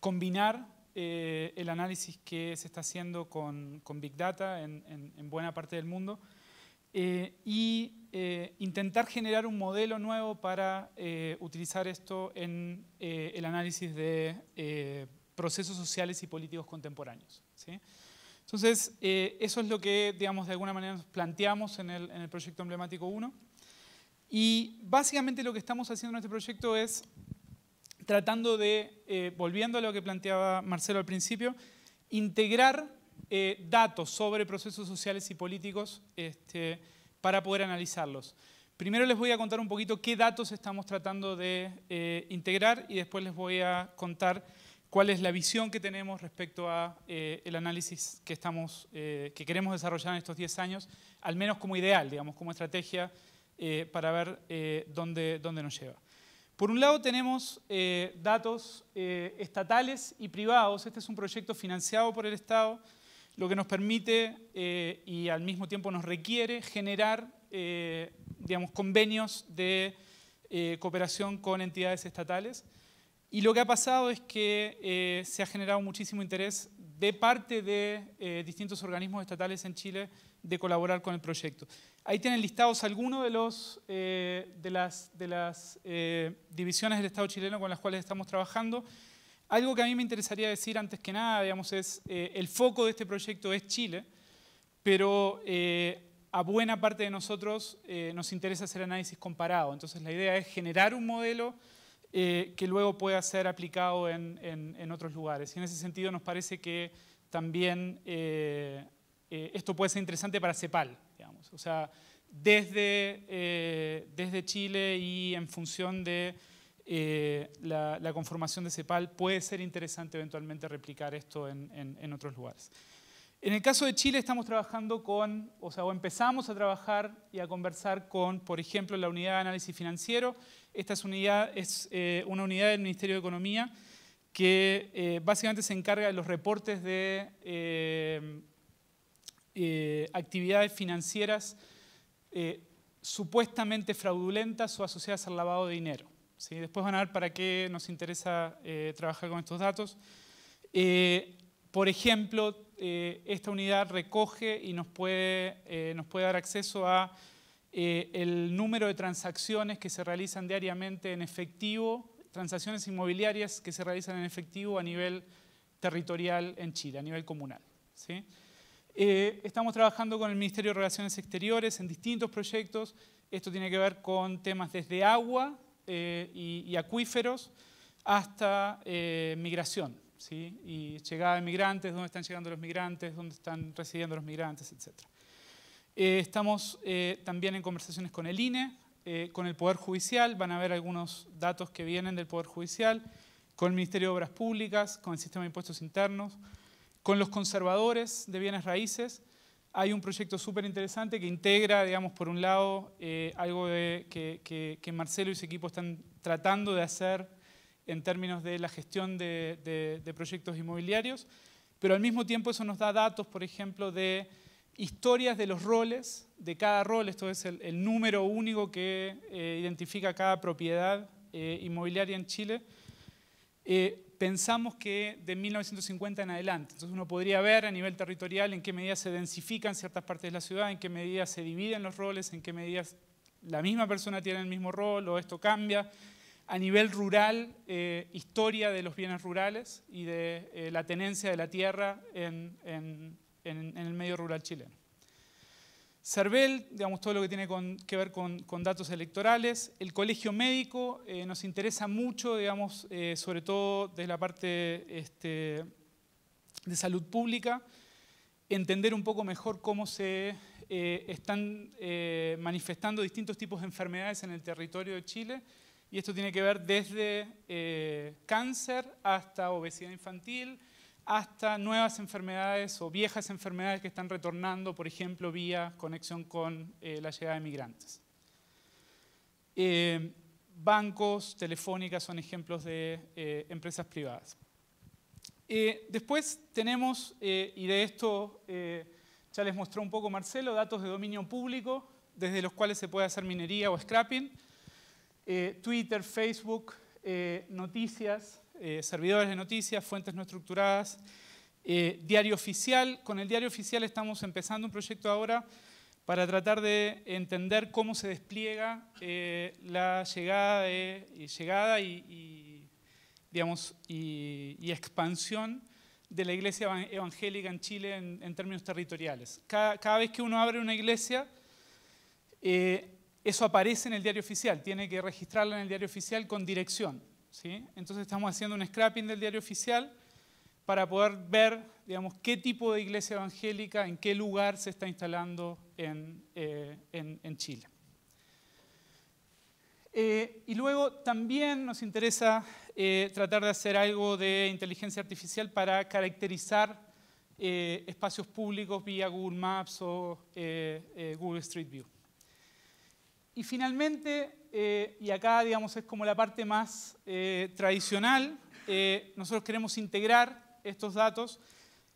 combinar eh, el análisis que se está haciendo con, Big Data en, buena parte del mundo y intentar generar un modelo nuevo para utilizar esto en el análisis de procesos sociales y políticos contemporáneos. Entonces, eh, eso es lo que, digamos, de alguna manera nos planteamos en el, proyecto emblemático 1. Y básicamente lo que estamos haciendo en este proyecto es tratando de, eh, volviendo a lo que planteaba Marcelo al principio, integrar eh, datos sobre procesos sociales y políticos este, para poder analizarlos. Primero les voy a contar un poquito qué datos estamos tratando de integrar y después les voy a contar cuál es la visión que tenemos respecto a eh, el análisis que, estamos, eh, que queremos desarrollar en estos 10 años, al menos como ideal, como estrategia eh, para ver dónde, dónde nos lleva. Por un lado tenemos datos estatales y privados. Este es un proyecto financiado por el Estado, lo que nos permite y al mismo tiempo nos requiere generar, digamos, convenios de cooperación con entidades estatales. Y lo que ha pasado es que eh, se ha generado muchísimo interés de parte de eh, distintos organismos estatales en Chile de colaborar con el proyecto. Ahí tienen listados algunos de, los, eh, de las, de las divisiones del Estado chileno con las cuales estamos trabajando. Algo que a mí me interesaría decir antes que nada, digamos, es el foco de este proyecto es Chile, pero a buena parte de nosotros nos interesa hacer análisis comparado. Entonces la idea es generar un modelo eh, que luego pueda ser aplicado en, en, otros lugares. Y en ese sentido nos parece que también eh, eh, esto puede ser interesante para CEPAL, digamos. O sea, desde, desde Chile y en función de la, conformación de CEPAL, puede ser interesante eventualmente replicar esto en, en otros lugares. En el caso de Chile estamos trabajando con, o sea, empezamos a trabajar y a conversar con, por ejemplo, la unidad de análisis financiero. Esta es, unidad, es eh, una unidad del Ministerio de Economía que eh, básicamente se encarga de los reportes de eh, actividades financieras supuestamente fraudulentas o asociadas al lavado de dinero. Después van a ver para qué nos interesa trabajar con estos datos. por ejemplo, eh, esta unidad recoge y nos puede, eh, nos puede dar acceso a eh, el número de transacciones que se realizan diariamente en efectivo, transacciones inmobiliarias que se realizan en efectivo a nivel territorial en Chile, a nivel comunal. estamos trabajando con el Ministerio de Relaciones Exteriores en distintos proyectos. Esto tiene que ver con temas desde agua y, acuíferos hasta migración y llegada de migrantes, dónde están llegando los migrantes, dónde están residiendo los migrantes, etc. Eh, estamos eh, también en conversaciones con el INE, eh, con el Poder Judicial, van a ver algunos datos que vienen del Poder Judicial, con el Ministerio de Obras Públicas, con el Sistema de Impuestos Internos, con los conservadores de bienes raíces. Hay un proyecto súper interesante que integra, digamos, por un lado, algo de, que, que Marcelo y su equipo están tratando de hacer en términos de la gestión de, proyectos inmobiliarios, pero al mismo tiempo eso nos da datos, por ejemplo, de historias de los roles, de cada rol, esto es el, número único que eh, identifica cada propiedad eh, inmobiliaria en Chile, eh, pensamos que de 1950 en adelante. Entonces uno podría ver a nivel territorial en qué medida se densifican ciertas partes de la ciudad, en qué medida se dividen los roles, en qué medida la misma persona tiene el mismo rol o esto cambia a nivel rural, eh, historia de los bienes rurales y de eh, la tenencia de la tierra en, el medio rural chileno. CERVEL, digamos, todo lo que tiene que ver con, datos electorales. El colegio médico eh, nos interesa mucho, digamos, sobre todo desde la parte este, de salud pública, entender un poco mejor cómo se están manifestando distintos tipos de enfermedades en el territorio de Chile y esto tiene que ver desde eh, cáncer hasta obesidad infantil, hasta nuevas enfermedades o viejas enfermedades que están retornando, por ejemplo, vía conexión con eh, la llegada de migrantes. Eh, bancos, telefónicas son ejemplos de empresas privadas. después tenemos, y de esto ya les mostró un poco Marcelo, datos de dominio público, desde los cuales se puede hacer minería o scrapping. Eh, Twitter, Facebook, eh, noticias, eh, servidores de noticias, fuentes no estructuradas, diario oficial. Con el diario oficial estamos empezando un proyecto ahora para tratar de entender cómo se despliega la llegada, y, llegada y, digamos, y, expansión de la iglesia evangélica en Chile en, términos territoriales. Cada, vez que uno abre una iglesia, eso aparece en el diario oficial, tiene que registrarla en el diario oficial con dirección. ¿sí? Entonces estamos haciendo un scrapping del diario oficial para poder ver digamos, qué tipo de iglesia evangélica, en qué lugar se está instalando en, eh, Chile. Eh, y luego también nos interesa eh, tratar de hacer algo de inteligencia artificial para caracterizar espacios públicos vía Google Maps o Google Street View. Y finalmente, eh, y acá digamos es como la parte más eh, tradicional, eh, nosotros queremos integrar estos datos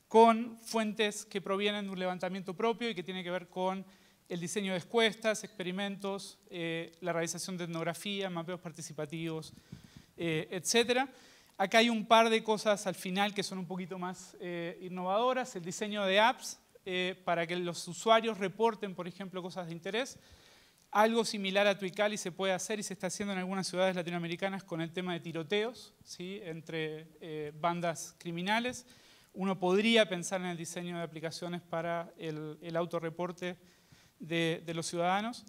con fuentes que provienen de un levantamiento propio y que tiene que ver con el diseño de encuestas, experimentos, la realización de etnografía, mapeos participativos, etc. Acá hay un par de cosas al final que son un poquito más innovadoras, el diseño de apps para que los usuarios reporten, por ejemplo, cosas de interés algo similar a Tuicali se puede hacer y se está haciendo en algunas ciudades latinoamericanas con el tema de tiroteos entre eh, bandas criminales. Uno podría pensar en el diseño de aplicaciones para el, el autorreporte de, los ciudadanos.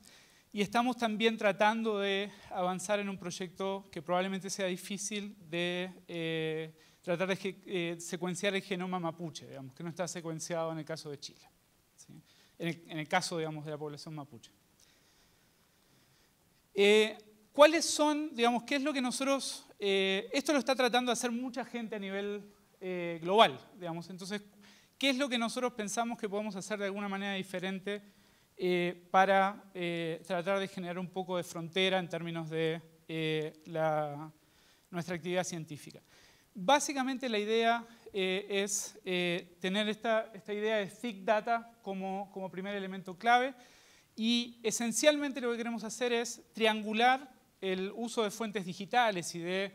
Y estamos también tratando de avanzar en un proyecto que probablemente sea difícil de eh, tratar de eh, secuenciar el genoma mapuche, digamos, que no está secuenciado en el caso de Chile, en, el, en, el, caso digamos, de la población mapuche. Eh, ¿Cuáles son, digamos, qué es lo que nosotros, eh, esto lo está tratando de hacer mucha gente a nivel eh, global, digamos, entonces, ¿qué es lo que nosotros pensamos que podemos hacer de alguna manera diferente para tratar de generar un poco de frontera en términos de nuestra actividad científica? Básicamente la idea es tener esta, idea de thick data como primer elemento clave. Y esencialmente lo que queremos hacer es triangular el uso de fuentes digitales y de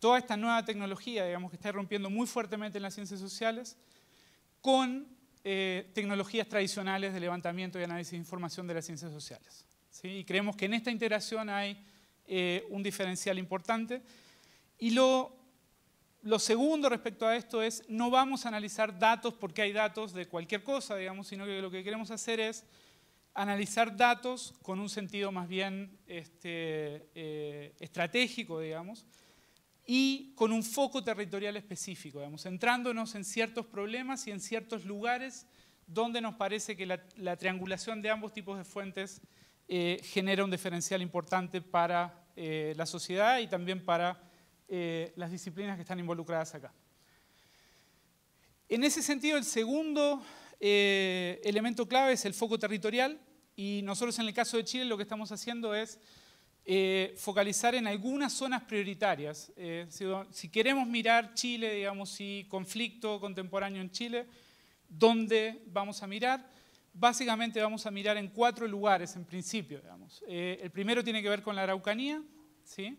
toda esta nueva tecnología, digamos, que está rompiendo muy fuertemente en las ciencias sociales, con eh, tecnologías tradicionales de levantamiento y análisis de información de las ciencias sociales. Y creemos que en esta integración hay eh, un diferencial importante. Y lo, lo segundo respecto a esto es, no vamos a analizar datos porque hay datos de cualquier cosa, digamos, sino que lo que queremos hacer es analizar datos con un sentido más bien este, eh, estratégico, digamos, y con un foco territorial específico, digamos, centrándonos en ciertos problemas y en ciertos lugares donde nos parece que la, triangulación de ambos tipos de fuentes eh, genera un diferencial importante para eh, la sociedad y también para las disciplinas que están involucradas acá. En ese sentido, el segundo eh, elemento clave es el foco territorial y nosotros en el caso de Chile lo que estamos haciendo es eh, focalizar en algunas zonas prioritarias. Eh, si, queremos mirar Chile, digamos, si conflicto contemporáneo en Chile, ¿dónde vamos a mirar? Básicamente vamos a mirar en cuatro lugares en principio, digamos. Eh, el primero tiene que ver con la Araucanía, ¿sí?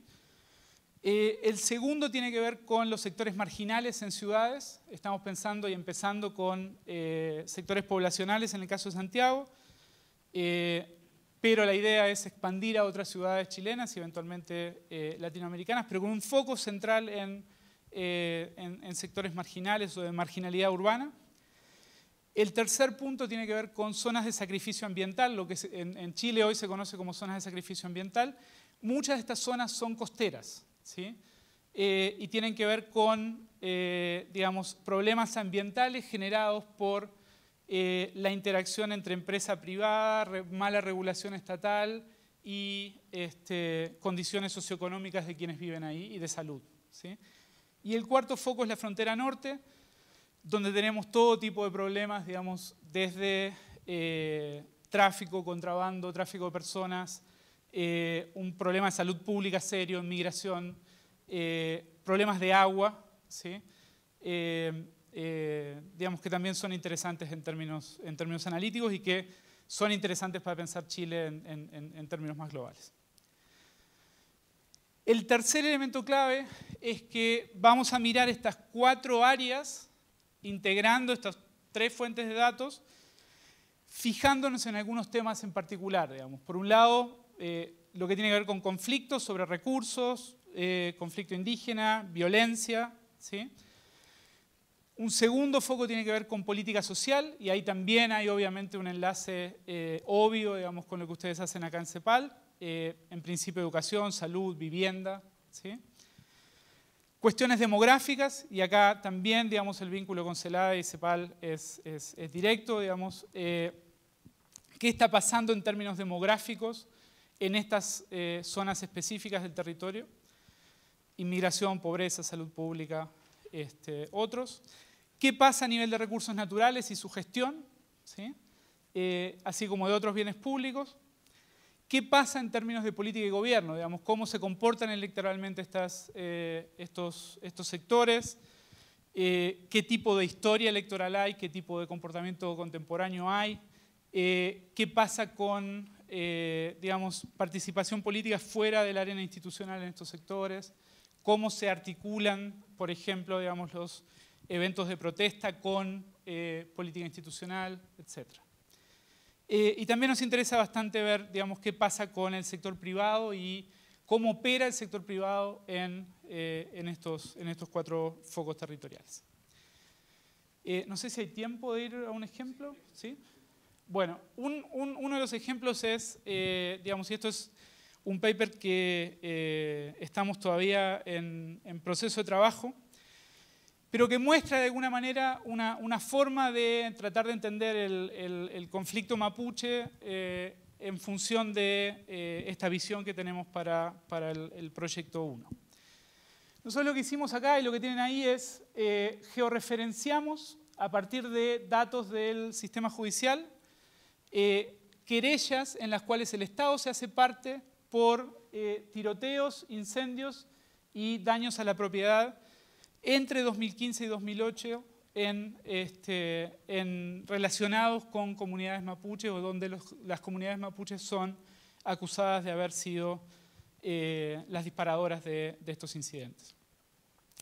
Eh, el segundo tiene que ver con los sectores marginales en ciudades. Estamos pensando y empezando con eh, sectores poblacionales en el caso de Santiago, eh, pero la idea es expandir a otras ciudades chilenas y eventualmente latinoamericanas, pero con un foco central en, en sectores marginales o de marginalidad urbana. El tercer punto tiene que ver con zonas de sacrificio ambiental, lo que en Chile hoy se conoce como zonas de sacrificio ambiental. Muchas de estas zonas son costeras, ¿sí? Eh, y tienen que ver con eh, problemas ambientales generados por eh, la interacción entre empresa privada, mala regulación estatal y este, condiciones socioeconómicas de quienes viven ahí y de salud. Y el cuarto foco es la frontera norte, donde tenemos todo tipo de problemas, digamos, desde tráfico, contrabando, tráfico de personas, eh, un problema de salud pública serio migración, eh, problemas de agua, eh, digamos que también son interesantes en términos, en términos analíticos y que son interesantes para pensar Chile en, en términos más globales. El tercer elemento clave es que vamos a mirar estas cuatro áreas, integrando estas tres fuentes de datos, fijándonos en algunos temas en particular. Digamos. Por un lado, eh, lo que tiene que ver con conflictos sobre recursos, eh, conflicto indígena, violencia. ¿sí? Un segundo foco tiene que ver con política social y ahí también hay obviamente un enlace eh, obvio digamos, con lo que ustedes hacen acá en CEPAL, en principio educación, salud, vivienda. ¿sí? Cuestiones demográficas, y acá también digamos, el vínculo con CELADE y CEPAL es, directo, digamos, ¿qué está pasando en términos demográficos en estas eh, zonas específicas del territorio, inmigración, pobreza, salud pública, este, otros. ¿Qué pasa a nivel de recursos naturales y su gestión? ¿Sí? Eh, así como de otros bienes públicos. ¿Qué pasa en términos de política y gobierno? Digamos, ¿Cómo se comportan electoralmente estas, eh, estos, estos, sectores? ¿Qué tipo de historia electoral hay? ¿Qué tipo de comportamiento contemporáneo hay? ¿Qué pasa con eh, digamos, participación política fuera del arena institucional en estos sectores, cómo se articulan, por ejemplo, digamos, los eventos de protesta con eh, política institucional, etc. Eh, y también nos interesa bastante ver, digamos, qué pasa con el sector privado y cómo opera el sector privado en, en, estos, en estos cuatro focos territoriales. no sé si hay tiempo de ir a un ejemplo. ¿sí? Bueno, un, ejemplos es, eh, digamos, y esto es un paper que eh, estamos todavía en, proceso de trabajo, pero que muestra de alguna manera una, forma de tratar de entender el, conflicto mapuche eh, en función de esta visión que tenemos para, el, proyecto 1. Nosotros lo que hicimos acá y lo que tienen ahí es georreferenciamos a partir de datos del sistema judicial querellas en las cuales el Estado se hace parte por eh, tiroteos, incendios y daños a la propiedad entre 2015 y 2008 este, en, relacionados con comunidades mapuches o donde las comunidades mapuches son acusadas de haber sido eh, las disparadoras de, de, estos incidentes.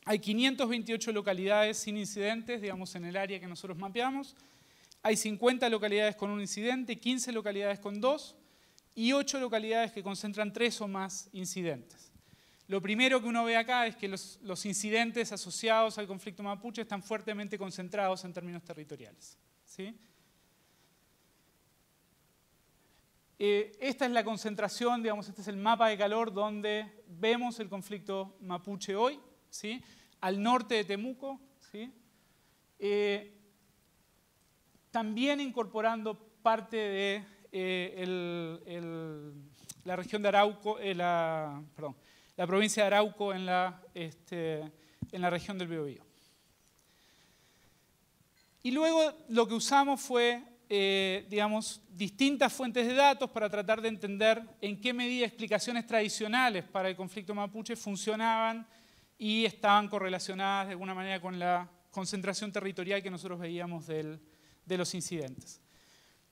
Hay 528 localidades sin incidentes, digamos, en el área que nosotros mapeamos, hay 50 localidades con un incidente, 15 localidades con dos y 8 localidades que concentran tres o más incidentes. Lo primero que uno ve acá es que los, incidentes asociados al conflicto mapuche están fuertemente concentrados en términos territoriales. ¿sí? Eh, esta es la concentración, digamos, este es el mapa de calor donde vemos el conflicto mapuche hoy, ¿sí? al norte de Temuco. ¿sí? Eh, también incorporando parte de eh, la región de Arauco, eh, la, provincia de Arauco este, en la, región del Biobío. Y luego lo que usamos fue, eh, digamos, distintas fuentes de datos para tratar de entender en qué medida explicaciones tradicionales para el conflicto mapuche funcionaban y estaban correlacionadas de alguna manera con la concentración territorial que nosotros veíamos del, de los incidentes.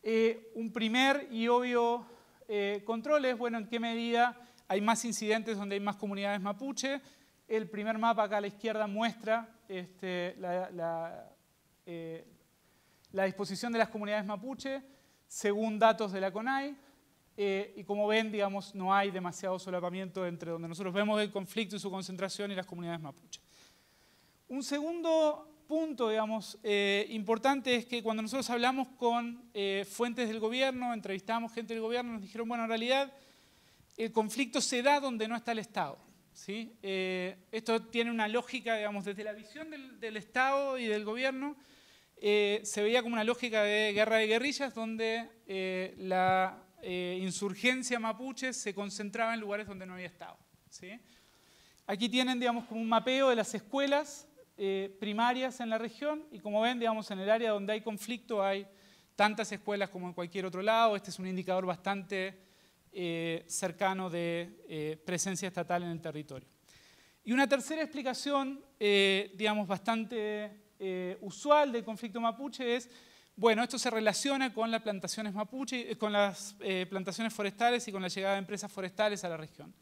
Eh, un primer y obvio eh, control es, bueno, en qué medida hay más incidentes donde hay más comunidades mapuche. El primer mapa acá a la izquierda muestra este, la, eh, disposición de las comunidades mapuche según datos de la CONAI. y como ven, digamos, no hay demasiado solapamiento entre donde nosotros vemos el conflicto y su concentración y las comunidades mapuche. Un segundo punto, digamos, eh, importante es que cuando nosotros hablamos con eh, fuentes del gobierno, entrevistamos gente del gobierno, nos dijeron, bueno, en realidad el conflicto se da donde no está el Estado. ¿sí? Eh, esto tiene una lógica, digamos, desde la visión del, del Estado y del gobierno, se veía como una lógica de guerra de guerrillas donde la insurgencia mapuche se concentraba en lugares donde no había Estado. ¿sí? Aquí tienen, digamos, como un mapeo de las escuelas eh, primarias en la región y como ven, digamos, en el área donde hay conflicto hay tantas escuelas como en cualquier otro lado. Este es un indicador bastante eh, cercano de eh, presencia estatal en el territorio. Y una tercera explicación, digamos, bastante usual del conflicto mapuche es bueno, esto se relaciona con las plantaciones mapuche, con las plantaciones forestales y con la llegada de empresas forestales a la región.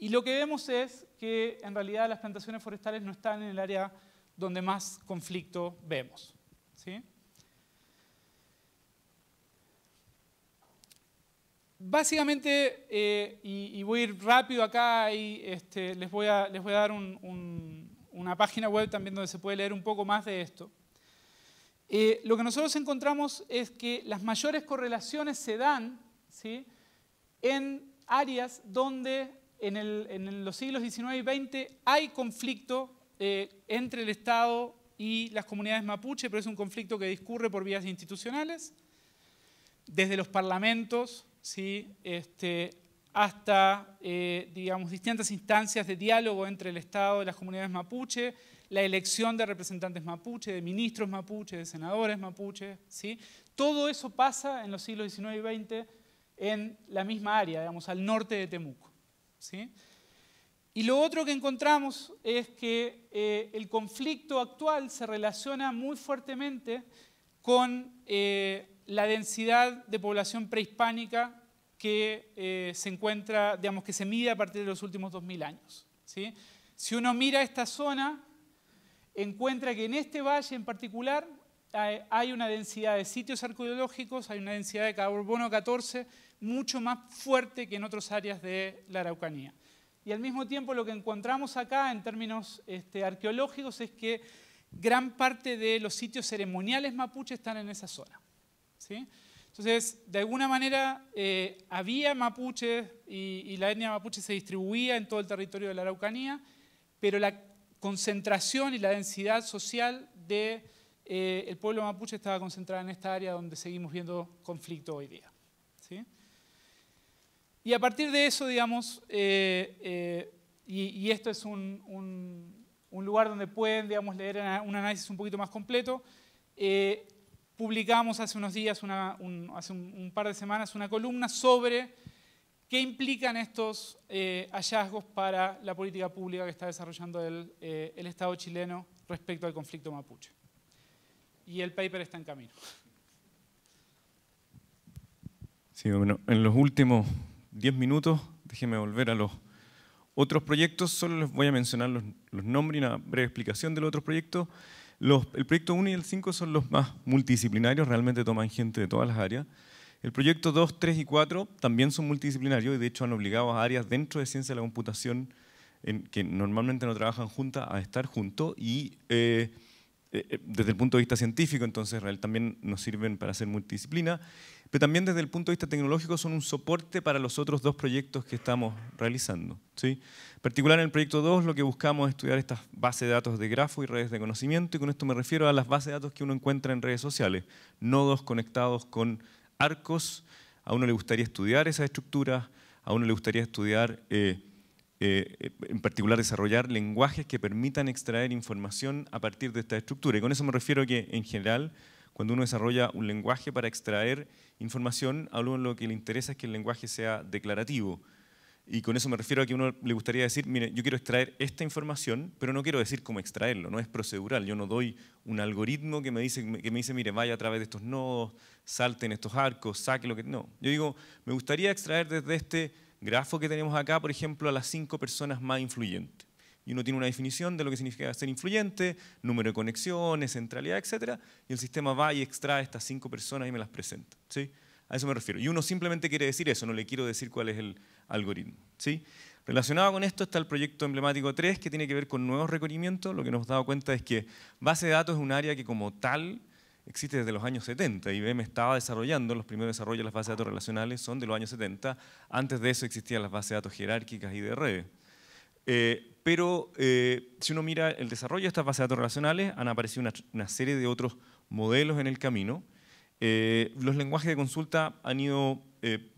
Y lo que vemos es que en realidad las plantaciones forestales no están en el área donde más conflicto vemos. Básicamente, eh, y, voy a ir rápido acá y este, les, voy a, les voy a dar una página web también donde se puede leer un poco más de esto. Eh, lo que nosotros encontramos es que las mayores correlaciones se dan ¿sí? en áreas donde en, los siglos XIX y XX hay conflicto eh, entre el Estado y las comunidades mapuche, pero es un conflicto que discurre por vías institucionales, desde los parlamentos ¿sí? este, hasta eh, digamos, distintas instancias de diálogo entre el Estado y las comunidades mapuche, la elección de representantes mapuche, de ministros mapuche, de senadores mapuche. ¿sí? Todo eso pasa en los siglos XIX y XX en la misma área, digamos, al norte de Temuco. Y lo otro que encontramos es que eh, el conflicto actual se relaciona muy fuertemente con eh, la densidad de población prehispánica que eh, se encuentra, digamos, que se mide a partir de los últimos 2.000 años. Si uno mira esta zona, encuentra que en este valle en particular hay una densidad de sitios arqueológicos, hay una densidad de carbono 14 mucho más fuerte que en otras áreas de la Araucanía. Y al mismo tiempo lo que encontramos acá en términos este, arqueológicos es que gran parte de los sitios ceremoniales mapuche están en esa zona. ¿sí? Entonces, de alguna manera eh, había mapuches y, la etnia mapuche se distribuía en todo el territorio de la Araucanía, pero la concentración y la densidad social del eh, pueblo mapuche estaba concentrada en esta área donde seguimos viendo conflicto hoy día. Y a partir de eso, digamos, eh, eh, y, esto es un, lugar donde pueden, digamos, leer un análisis un poquito más completo, eh, publicamos hace unos días, hace un, par de semanas, una columna sobre qué implican estos hallazgos para la política pública que está desarrollando el, el Estado chileno respecto al conflicto mapuche. Y el paper está en camino. Sí, bueno, en los últimos 10 minutos, déjenme volver a los otros proyectos, solo les voy a mencionar los, nombres y una breve explicación de los otros proyectos. el proyecto 1 y el 5 son los más multidisciplinarios, realmente toman gente de todas las áreas. El proyecto 2, 3 y 4 también son multidisciplinarios y de hecho han obligado a áreas dentro de ciencia de la computación en, que normalmente no trabajan juntas a estar juntos y eh, eh, desde el punto de vista científico entonces también nos sirven para hacer multidisciplina pero también desde el punto de vista tecnológico son un soporte para los otros dos proyectos que estamos realizando. ¿sí? En particular en el proyecto 2 lo que buscamos es estudiar estas bases de datos de grafo y redes de conocimiento, y con esto me refiero a las bases de datos que uno encuentra en redes sociales, nodos conectados con arcos, a uno le gustaría estudiar esas estructuras, a uno le gustaría estudiar, eh, eh, en particular desarrollar lenguajes que permitan extraer información a partir de esta estructura. Y con eso me refiero que en general cuando uno desarrolla un lenguaje para extraer información, a uno lo que le interesa es que el lenguaje sea declarativo. Y con eso me refiero a que uno le gustaría decir, mire, yo quiero extraer esta información, pero no quiero decir cómo extraerlo, no es procedural. Yo no doy un algoritmo que me dice, que me dice mire, vaya a través de estos nodos, salte en estos arcos, saque lo que... No, yo digo, me gustaría extraer desde este grafo que tenemos acá, por ejemplo, a las cinco personas más influyentes y uno tiene una definición de lo que significa ser influyente, número de conexiones, centralidad, etc. Y el sistema va y extrae estas cinco personas y me las presenta. ¿sí? A eso me refiero. Y uno simplemente quiere decir eso, no le quiero decir cuál es el algoritmo. ¿sí? Relacionado con esto está el proyecto emblemático 3, que tiene que ver con nuevos requerimientos. Lo que nos hemos dado cuenta es que base de datos es un área que como tal existe desde los años 70. IBM estaba desarrollando, los primeros desarrollos de las bases de datos relacionales son de los años 70. Antes de eso existían las bases de datos jerárquicas y de redes. Eh, pero eh, si uno mira el desarrollo de estas bases de datos relacionales, han aparecido una, serie de otros modelos en el camino. Eh, los lenguajes de consulta han ido eh,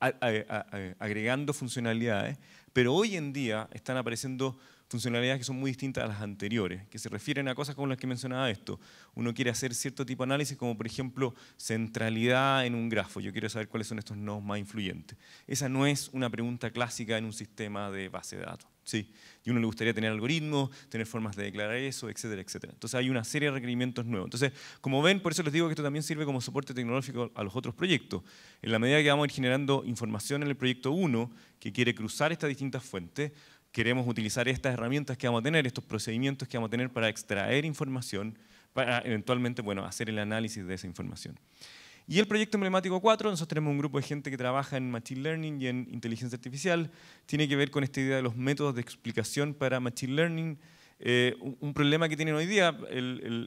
agregando funcionalidades, pero hoy en día están apareciendo funcionalidades que son muy distintas a las anteriores, que se refieren a cosas como las que mencionaba esto. Uno quiere hacer cierto tipo de análisis, como por ejemplo centralidad en un grafo. Yo quiero saber cuáles son estos nodos más influyentes. Esa no es una pregunta clásica en un sistema de base de datos. Sí. Y uno le gustaría tener algoritmos, tener formas de declarar eso, etcétera, etcétera. Entonces hay una serie de requerimientos nuevos. Entonces, como ven, por eso les digo que esto también sirve como soporte tecnológico a los otros proyectos. En la medida que vamos a ir generando información en el proyecto 1, que quiere cruzar estas distintas fuentes, queremos utilizar estas herramientas que vamos a tener, estos procedimientos que vamos a tener para extraer información, para eventualmente, bueno, hacer el análisis de esa información. Y el proyecto emblemático 4, nosotros tenemos un grupo de gente que trabaja en Machine Learning y en inteligencia artificial, tiene que ver con esta idea de los métodos de explicación para Machine Learning. Eh, un problema que tienen hoy día,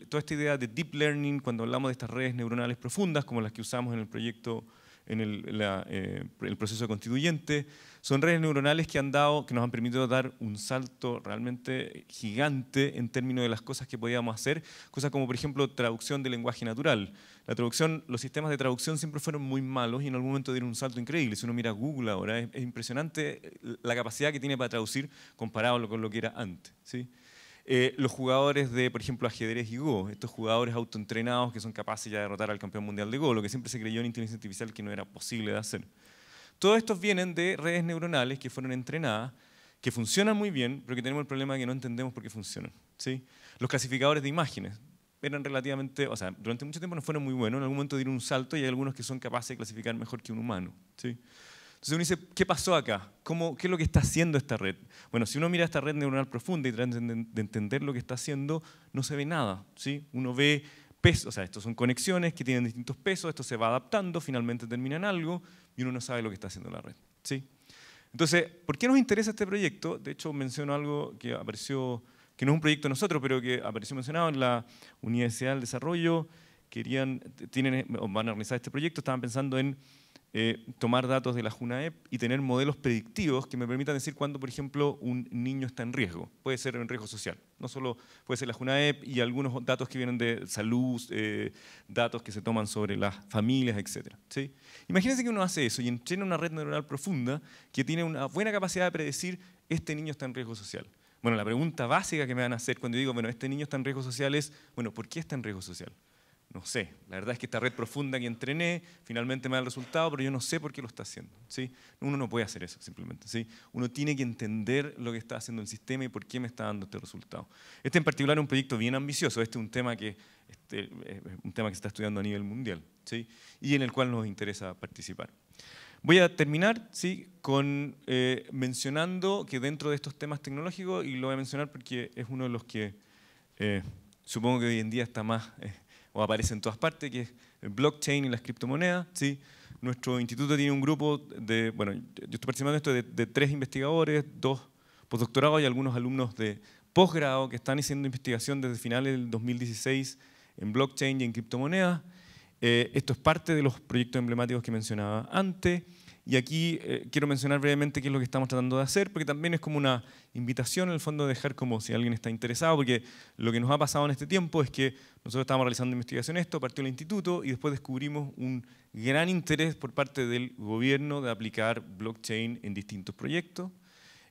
toda esta idea de Deep Learning, cuando hablamos de estas redes neuronales profundas, como las que usamos en el proyecto en eh, el, proceso constituyente, son redes neuronales que han dado, que nos han permitido dar un salto realmente gigante en términos de las cosas que podíamos hacer, cosas como por ejemplo traducción de lenguaje natural traducción, los sistemas de traducción siempre fueron muy malos y en algún momento dieron un salto increíble. Si uno mira Google ahora, es, impresionante la capacidad que tiene para traducir comparado con lo que era antes. Eh, los jugadores de, por ejemplo, ajedrez y Go, estos jugadores autoentrenados que son capaces ya de derrotar al campeón mundial de Go, lo que siempre se creyó en inteligencia artificial que no era posible de hacer. Todos estos vienen de redes neuronales que fueron entrenadas, que funcionan muy bien, pero que tenemos el problema de que no entendemos por qué funcionan. Los clasificadores de imágenes, eran relativamente, o sea, durante mucho tiempo no fueron muy buenos, en algún momento dieron un salto y hay algunos que son capaces de clasificar mejor que un humano. ¿sí? Entonces uno dice, ¿qué pasó acá? ¿Cómo, ¿Qué es lo que está haciendo esta red? Bueno, si uno mira esta red neuronal profunda y trata de entender lo que está haciendo, no se ve nada. ¿sí? Uno ve pesos, o sea, estos son conexiones que tienen distintos pesos, esto se va adaptando, finalmente termina en algo y uno no sabe lo que está haciendo la red. ¿sí? Entonces, ¿por qué nos interesa este proyecto? De hecho, menciono algo que apareció que no es un proyecto de nosotros, pero que apareció mencionado en la Universidad del Desarrollo, querían, tienen, van a realizar este proyecto, estaban pensando en eh, tomar datos de la JUNAEP y tener modelos predictivos que me permitan decir cuándo, por ejemplo, un niño está en riesgo. Puede ser en riesgo social, no solo puede ser la JUNAEP y algunos datos que vienen de salud, eh, datos que se toman sobre las familias, etc. Imagínense que uno hace eso y entrena una red neuronal profunda que tiene una buena capacidad de predecir este niño está en riesgo social. Bueno, la pregunta básica que me van a hacer cuando digo, bueno, este niño está en riesgo social es, bueno, ¿por qué está en riesgo social? No sé, la verdad es que esta red profunda que entrené finalmente me da el resultado, pero yo no sé por qué lo está haciendo. ¿sí? Uno no puede hacer eso simplemente. ¿sí? Uno tiene que entender lo que está haciendo el sistema y por qué me está dando este resultado. Este en particular es un proyecto bien ambicioso, este es un tema que, este, un tema que se está estudiando a nivel mundial ¿sí? y en el cual nos interesa participar. Voy a terminar ¿sí? con eh, mencionando que dentro de estos temas tecnológicos, y lo voy a mencionar porque es uno de los que eh, supongo que hoy en día está más eh, o aparece en todas partes, que es el blockchain y las criptomonedas. ¿sí? Nuestro instituto tiene un grupo de, bueno, yo estoy participando esto, de, de tres investigadores, dos postdoctorados y algunos alumnos de posgrado que están haciendo investigación desde finales del 2016 en blockchain y en criptomonedas. Eh, esto es parte de los proyectos emblemáticos que mencionaba antes. Y aquí eh, quiero mencionar brevemente qué es lo que estamos tratando de hacer, porque también es como una invitación, en el fondo, de dejar como si alguien está interesado, porque lo que nos ha pasado en este tiempo es que nosotros estábamos realizando investigación esto, partió el instituto y después descubrimos un gran interés por parte del gobierno de aplicar blockchain en distintos proyectos.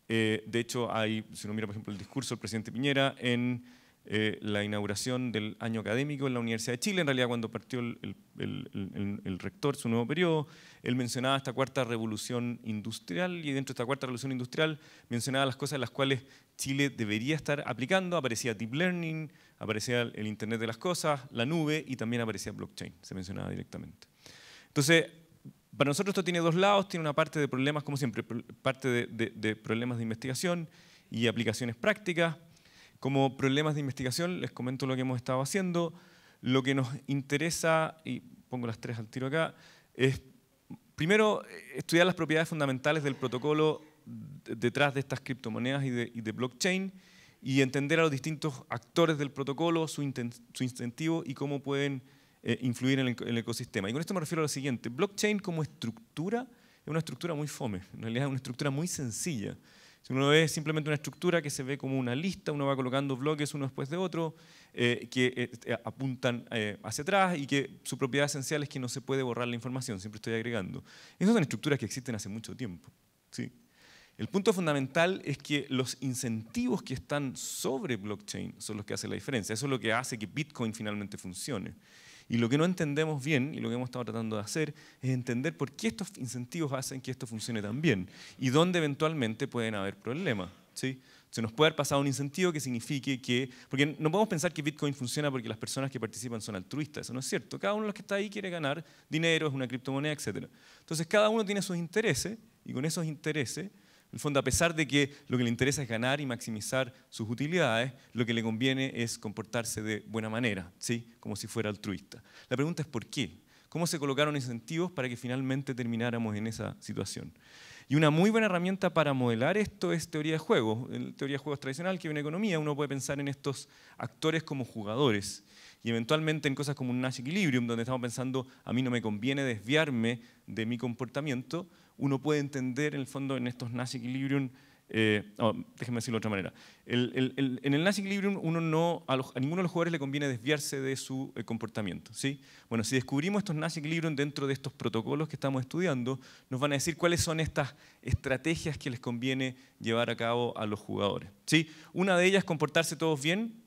Eh, de hecho, hay, si uno mira, por ejemplo, el discurso del presidente Piñera en eh, la inauguración del año académico en la Universidad de Chile, en realidad cuando partió el, rector su nuevo periodo, él mencionaba esta cuarta revolución industrial y dentro de esta cuarta revolución industrial mencionaba las cosas en las cuales Chile debería estar aplicando, aparecía Deep Learning, aparecía el Internet de las Cosas, la nube y también aparecía blockchain, se mencionaba directamente. Entonces, para nosotros esto tiene dos lados, tiene una parte de problemas, como siempre, parte de problemas de investigación y aplicaciones prácticas, como problemas de investigación, les comento lo que hemos estado haciendo. Lo que nos interesa, y pongo las tres al tiro acá, es primero estudiar las propiedades fundamentales del protocolo detrás de estas criptomonedas y de, blockchain y entender a los distintos actores del protocolo, su, incentivo y cómo pueden eh, influir en el, en el, ecosistema. Y con esto me refiero a lo siguiente, blockchain como estructura es una estructura muy fome, en realidad es una estructura muy sencilla. Si uno ve simplemente una estructura que se ve como una lista, uno va colocando bloques uno después de otro, eh, que eh, eh, apuntan hacia atrás y que su propiedad esencial es que no se puede borrar la información, siempre estoy agregando. Esas son estructuras que existen hace mucho tiempo. El punto fundamental es que los incentivos que están sobre blockchain son los que hacen la diferencia. Eso es lo que hace que Bitcoin finalmente funcione. Y lo que no entendemos bien, y lo que hemos estado tratando de hacer, es entender por qué estos incentivos hacen que esto funcione tan bien y dónde eventualmente pueden haber problemas. ¿sí? Se nos puede haber pasado un incentivo que signifique que, porque no podemos pensar que Bitcoin funciona porque las personas que participan son altruistas, eso no es cierto. Cada uno de los que está ahí quiere ganar dinero, es una criptomoneda, etc. Entonces cada uno tiene sus intereses y con esos intereses en el fondo, a pesar de que lo que le interesa es ganar y maximizar sus utilidades, lo que le conviene es comportarse de buena manera, ¿sí? como si fuera altruista. La pregunta es por qué. ¿Cómo se colocaron incentivos para que finalmente termináramos en esa situación? Y una muy buena herramienta para modelar esto es teoría de juegos. En teoría de juegos tradicional, que viene economía, uno puede pensar en estos actores como jugadores y eventualmente en cosas como un Nash Equilibrium, donde estamos pensando, a mí no me conviene desviarme de mi comportamiento, uno puede entender en el fondo en estos Nash Equilibrium eh, oh, déjenme decirlo de otra manera. en el Nash Equilibrium uno no, a, ninguno de los jugadores le conviene desviarse de su eh, comportamiento. ¿sí? Bueno, si descubrimos estos Nash Equilibrium dentro de estos protocolos que estamos estudiando, nos van a decir cuáles son estas estrategias que les conviene llevar a cabo a los jugadores. ¿sí? Una de ellas es comportarse todos bien,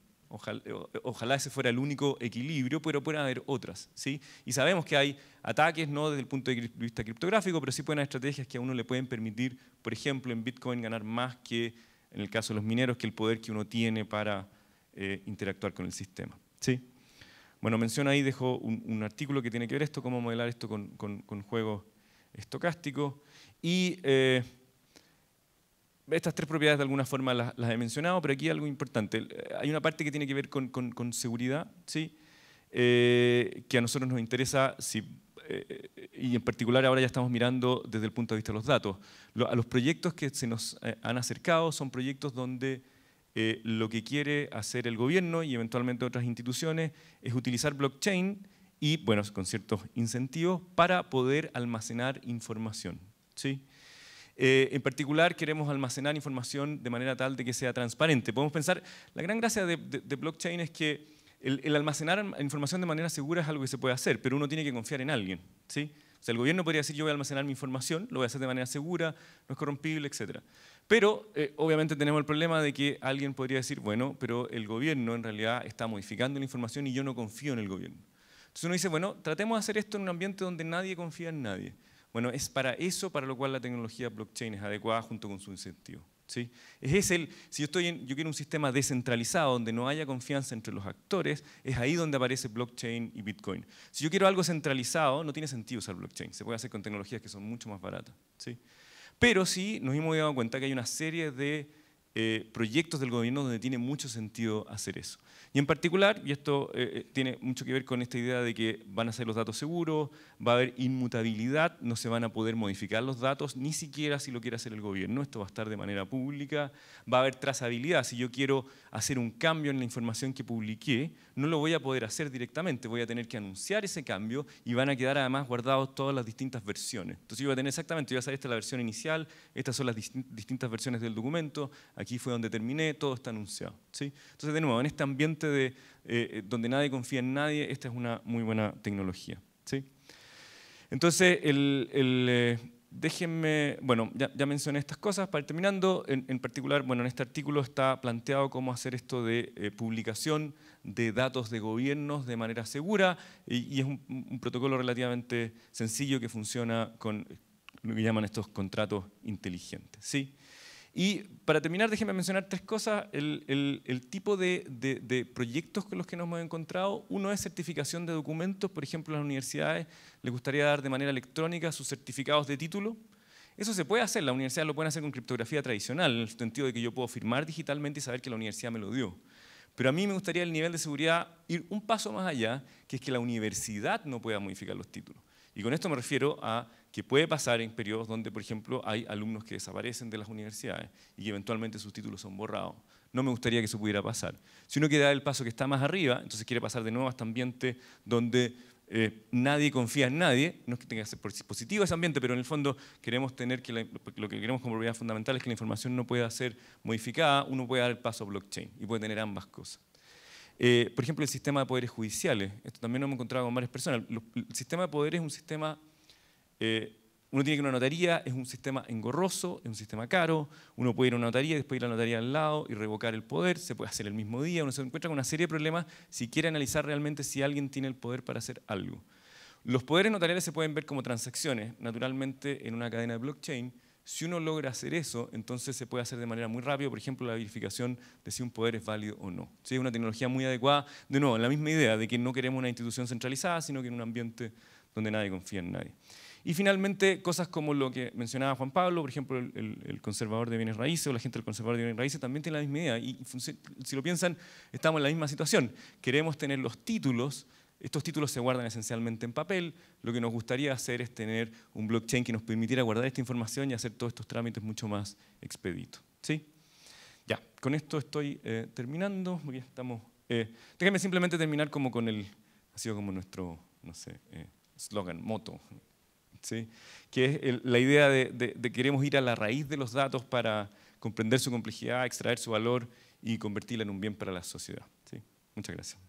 eh, ojalá, ese fuera el único equilibrio, pero pueden haber otras. ¿sí? Y sabemos que hay ataques, no desde el punto de vista criptográfico, pero sí pueden haber estrategias que a uno le pueden permitir, por ejemplo, en Bitcoin ganar más que, en el caso de los mineros, que el poder que uno tiene para eh, interactuar con el sistema. ¿sí? Bueno, menciona ahí, dejo un, artículo que tiene que ver esto, cómo modelar esto con, juegos estocásticos. Y eh, estas tres propiedades de alguna forma las, he mencionado, pero aquí hay algo importante. Eh, hay una parte que tiene que ver con, seguridad, ¿sí? Eh, que a nosotros nos interesa, eh, y en particular ahora ya estamos mirando desde el punto de vista de los datos. a los proyectos que se nos han acercado son proyectos donde lo que quiere hacer el gobierno y eventualmente otras instituciones es utilizar blockchain y, bueno, con ciertos incentivos para poder almacenar información. ¿sí? Eh, en particular, queremos almacenar información de manera tal de que sea transparente. Podemos pensar, la gran gracia de, blockchain es que el, almacenar información de manera segura es algo que se puede hacer, pero uno tiene que confiar en alguien. el gobierno podría decir, yo voy a almacenar mi información, lo voy a hacer de manera segura, no es corrompible, etc. Pero eh, obviamente tenemos el problema de que alguien podría decir, bueno, pero el gobierno en realidad está modificando la información y yo no confío en el gobierno. Entonces uno dice, bueno, tratemos de hacer esto en un ambiente donde nadie confía en nadie. Bueno, es para eso para lo cual la tecnología blockchain es adecuada junto con su incentivo. ¿sí? Es el, si yo, estoy en, yo quiero un sistema descentralizado donde no haya confianza entre los actores, es ahí donde aparece blockchain y Bitcoin. Si yo quiero algo centralizado, no tiene sentido usar blockchain. Se puede hacer con tecnologías que son mucho más baratas. ¿sí? Pero sí nos hemos dado cuenta que hay una serie de eh, proyectos del gobierno donde tiene mucho sentido hacer eso. Y en particular, y esto eh, eh, tiene mucho que ver con esta idea de que van a ser los datos seguros, va a haber inmutabilidad, no se van a poder modificar los datos, ni siquiera si lo quiere hacer el gobierno, esto va a estar de manera pública, va a haber trazabilidad, si yo quiero hacer un cambio en la información que publiqué, no lo voy a poder hacer directamente, voy a tener que anunciar ese cambio y van a quedar además guardados todas las distintas versiones. Entonces yo voy a tener exactamente, yo voy a saber esta es la versión inicial, estas son las distintas versiones del documento, aquí aquí fue donde terminé, todo está anunciado. ¿sí? Entonces, de nuevo, en este ambiente de, eh, eh, donde nadie confía en nadie, esta es una muy buena tecnología. ¿sí? Entonces, el, eh, déjenme, bueno, ya, mencioné estas cosas, para ir terminando, en, particular, bueno, en este artículo está planteado cómo hacer esto de publicación de datos de gobiernos de manera segura y, es un, un, protocolo relativamente sencillo que funciona con lo que llaman estos contratos inteligentes. ¿sí? Y para terminar, déjenme mencionar tres cosas. El, tipo de, de, proyectos con los que nos hemos encontrado. Uno es certificación de documentos. Por ejemplo, a las universidades les gustaría dar de manera electrónica sus certificados de título. Eso se puede hacer, las universidades lo pueden hacer con criptografía tradicional, en el sentido de que yo puedo firmar digitalmente y saber que la universidad me lo dio. Pero a mí me gustaría el nivel de seguridad ir un paso más allá, que es que la universidad no pueda modificar los títulos. Y con esto me refiero a que puede pasar en periodos donde, por ejemplo, hay alumnos que desaparecen de las universidades y que eventualmente sus títulos son borrados. No me gustaría que eso pudiera pasar. Si uno quiere dar el paso que está más arriba, entonces quiere pasar de nuevo a este ambiente donde eh, nadie confía en nadie, no es que tenga que ser positivo ese ambiente, pero en el fondo queremos tener que lo que queremos como propiedad fundamental es que la información no pueda ser modificada, uno puede dar el paso a blockchain y puede tener ambas cosas. Eh, por ejemplo, el sistema de poderes judiciales. Esto también lo hemos encontrado con varias personas. El sistema de poderes es un sistema... Eh, uno tiene que ir a una notaría, es un sistema engorroso, es un sistema caro, uno puede ir a una notaría, después ir a la notaría al lado y revocar el poder, se puede hacer el mismo día, uno se encuentra con una serie de problemas si quiere analizar realmente si alguien tiene el poder para hacer algo. Los poderes notariales se pueden ver como transacciones, naturalmente en una cadena de blockchain, si uno logra hacer eso, entonces se puede hacer de manera muy rápida, por ejemplo, la verificación de si un poder es válido o no. Es una tecnología muy adecuada, de nuevo, la misma idea de que no queremos una institución centralizada, sino que en un ambiente donde nadie confía en nadie. Y finalmente, cosas como lo que mencionaba Juan Pablo, por ejemplo, el, el, conservador de bienes raíces o la gente del conservador de bienes raíces también tiene la misma idea. Y si lo piensan, estamos en la misma situación. Queremos tener los títulos estos títulos se guardan esencialmente en papel. Lo que nos gustaría hacer es tener un blockchain que nos permitiera guardar esta información y hacer todos estos trámites mucho más expeditos. ¿Sí? Ya, con esto estoy eh, terminando. estamos, eh, déjenme simplemente terminar como con el, ha sido como nuestro, no sé, eh, slogan, moto, ¿sí? que es la idea de, que queremos ir a la raíz de los datos para comprender su complejidad, extraer su valor y convertirla en un bien para la sociedad. ¿sí? Muchas gracias.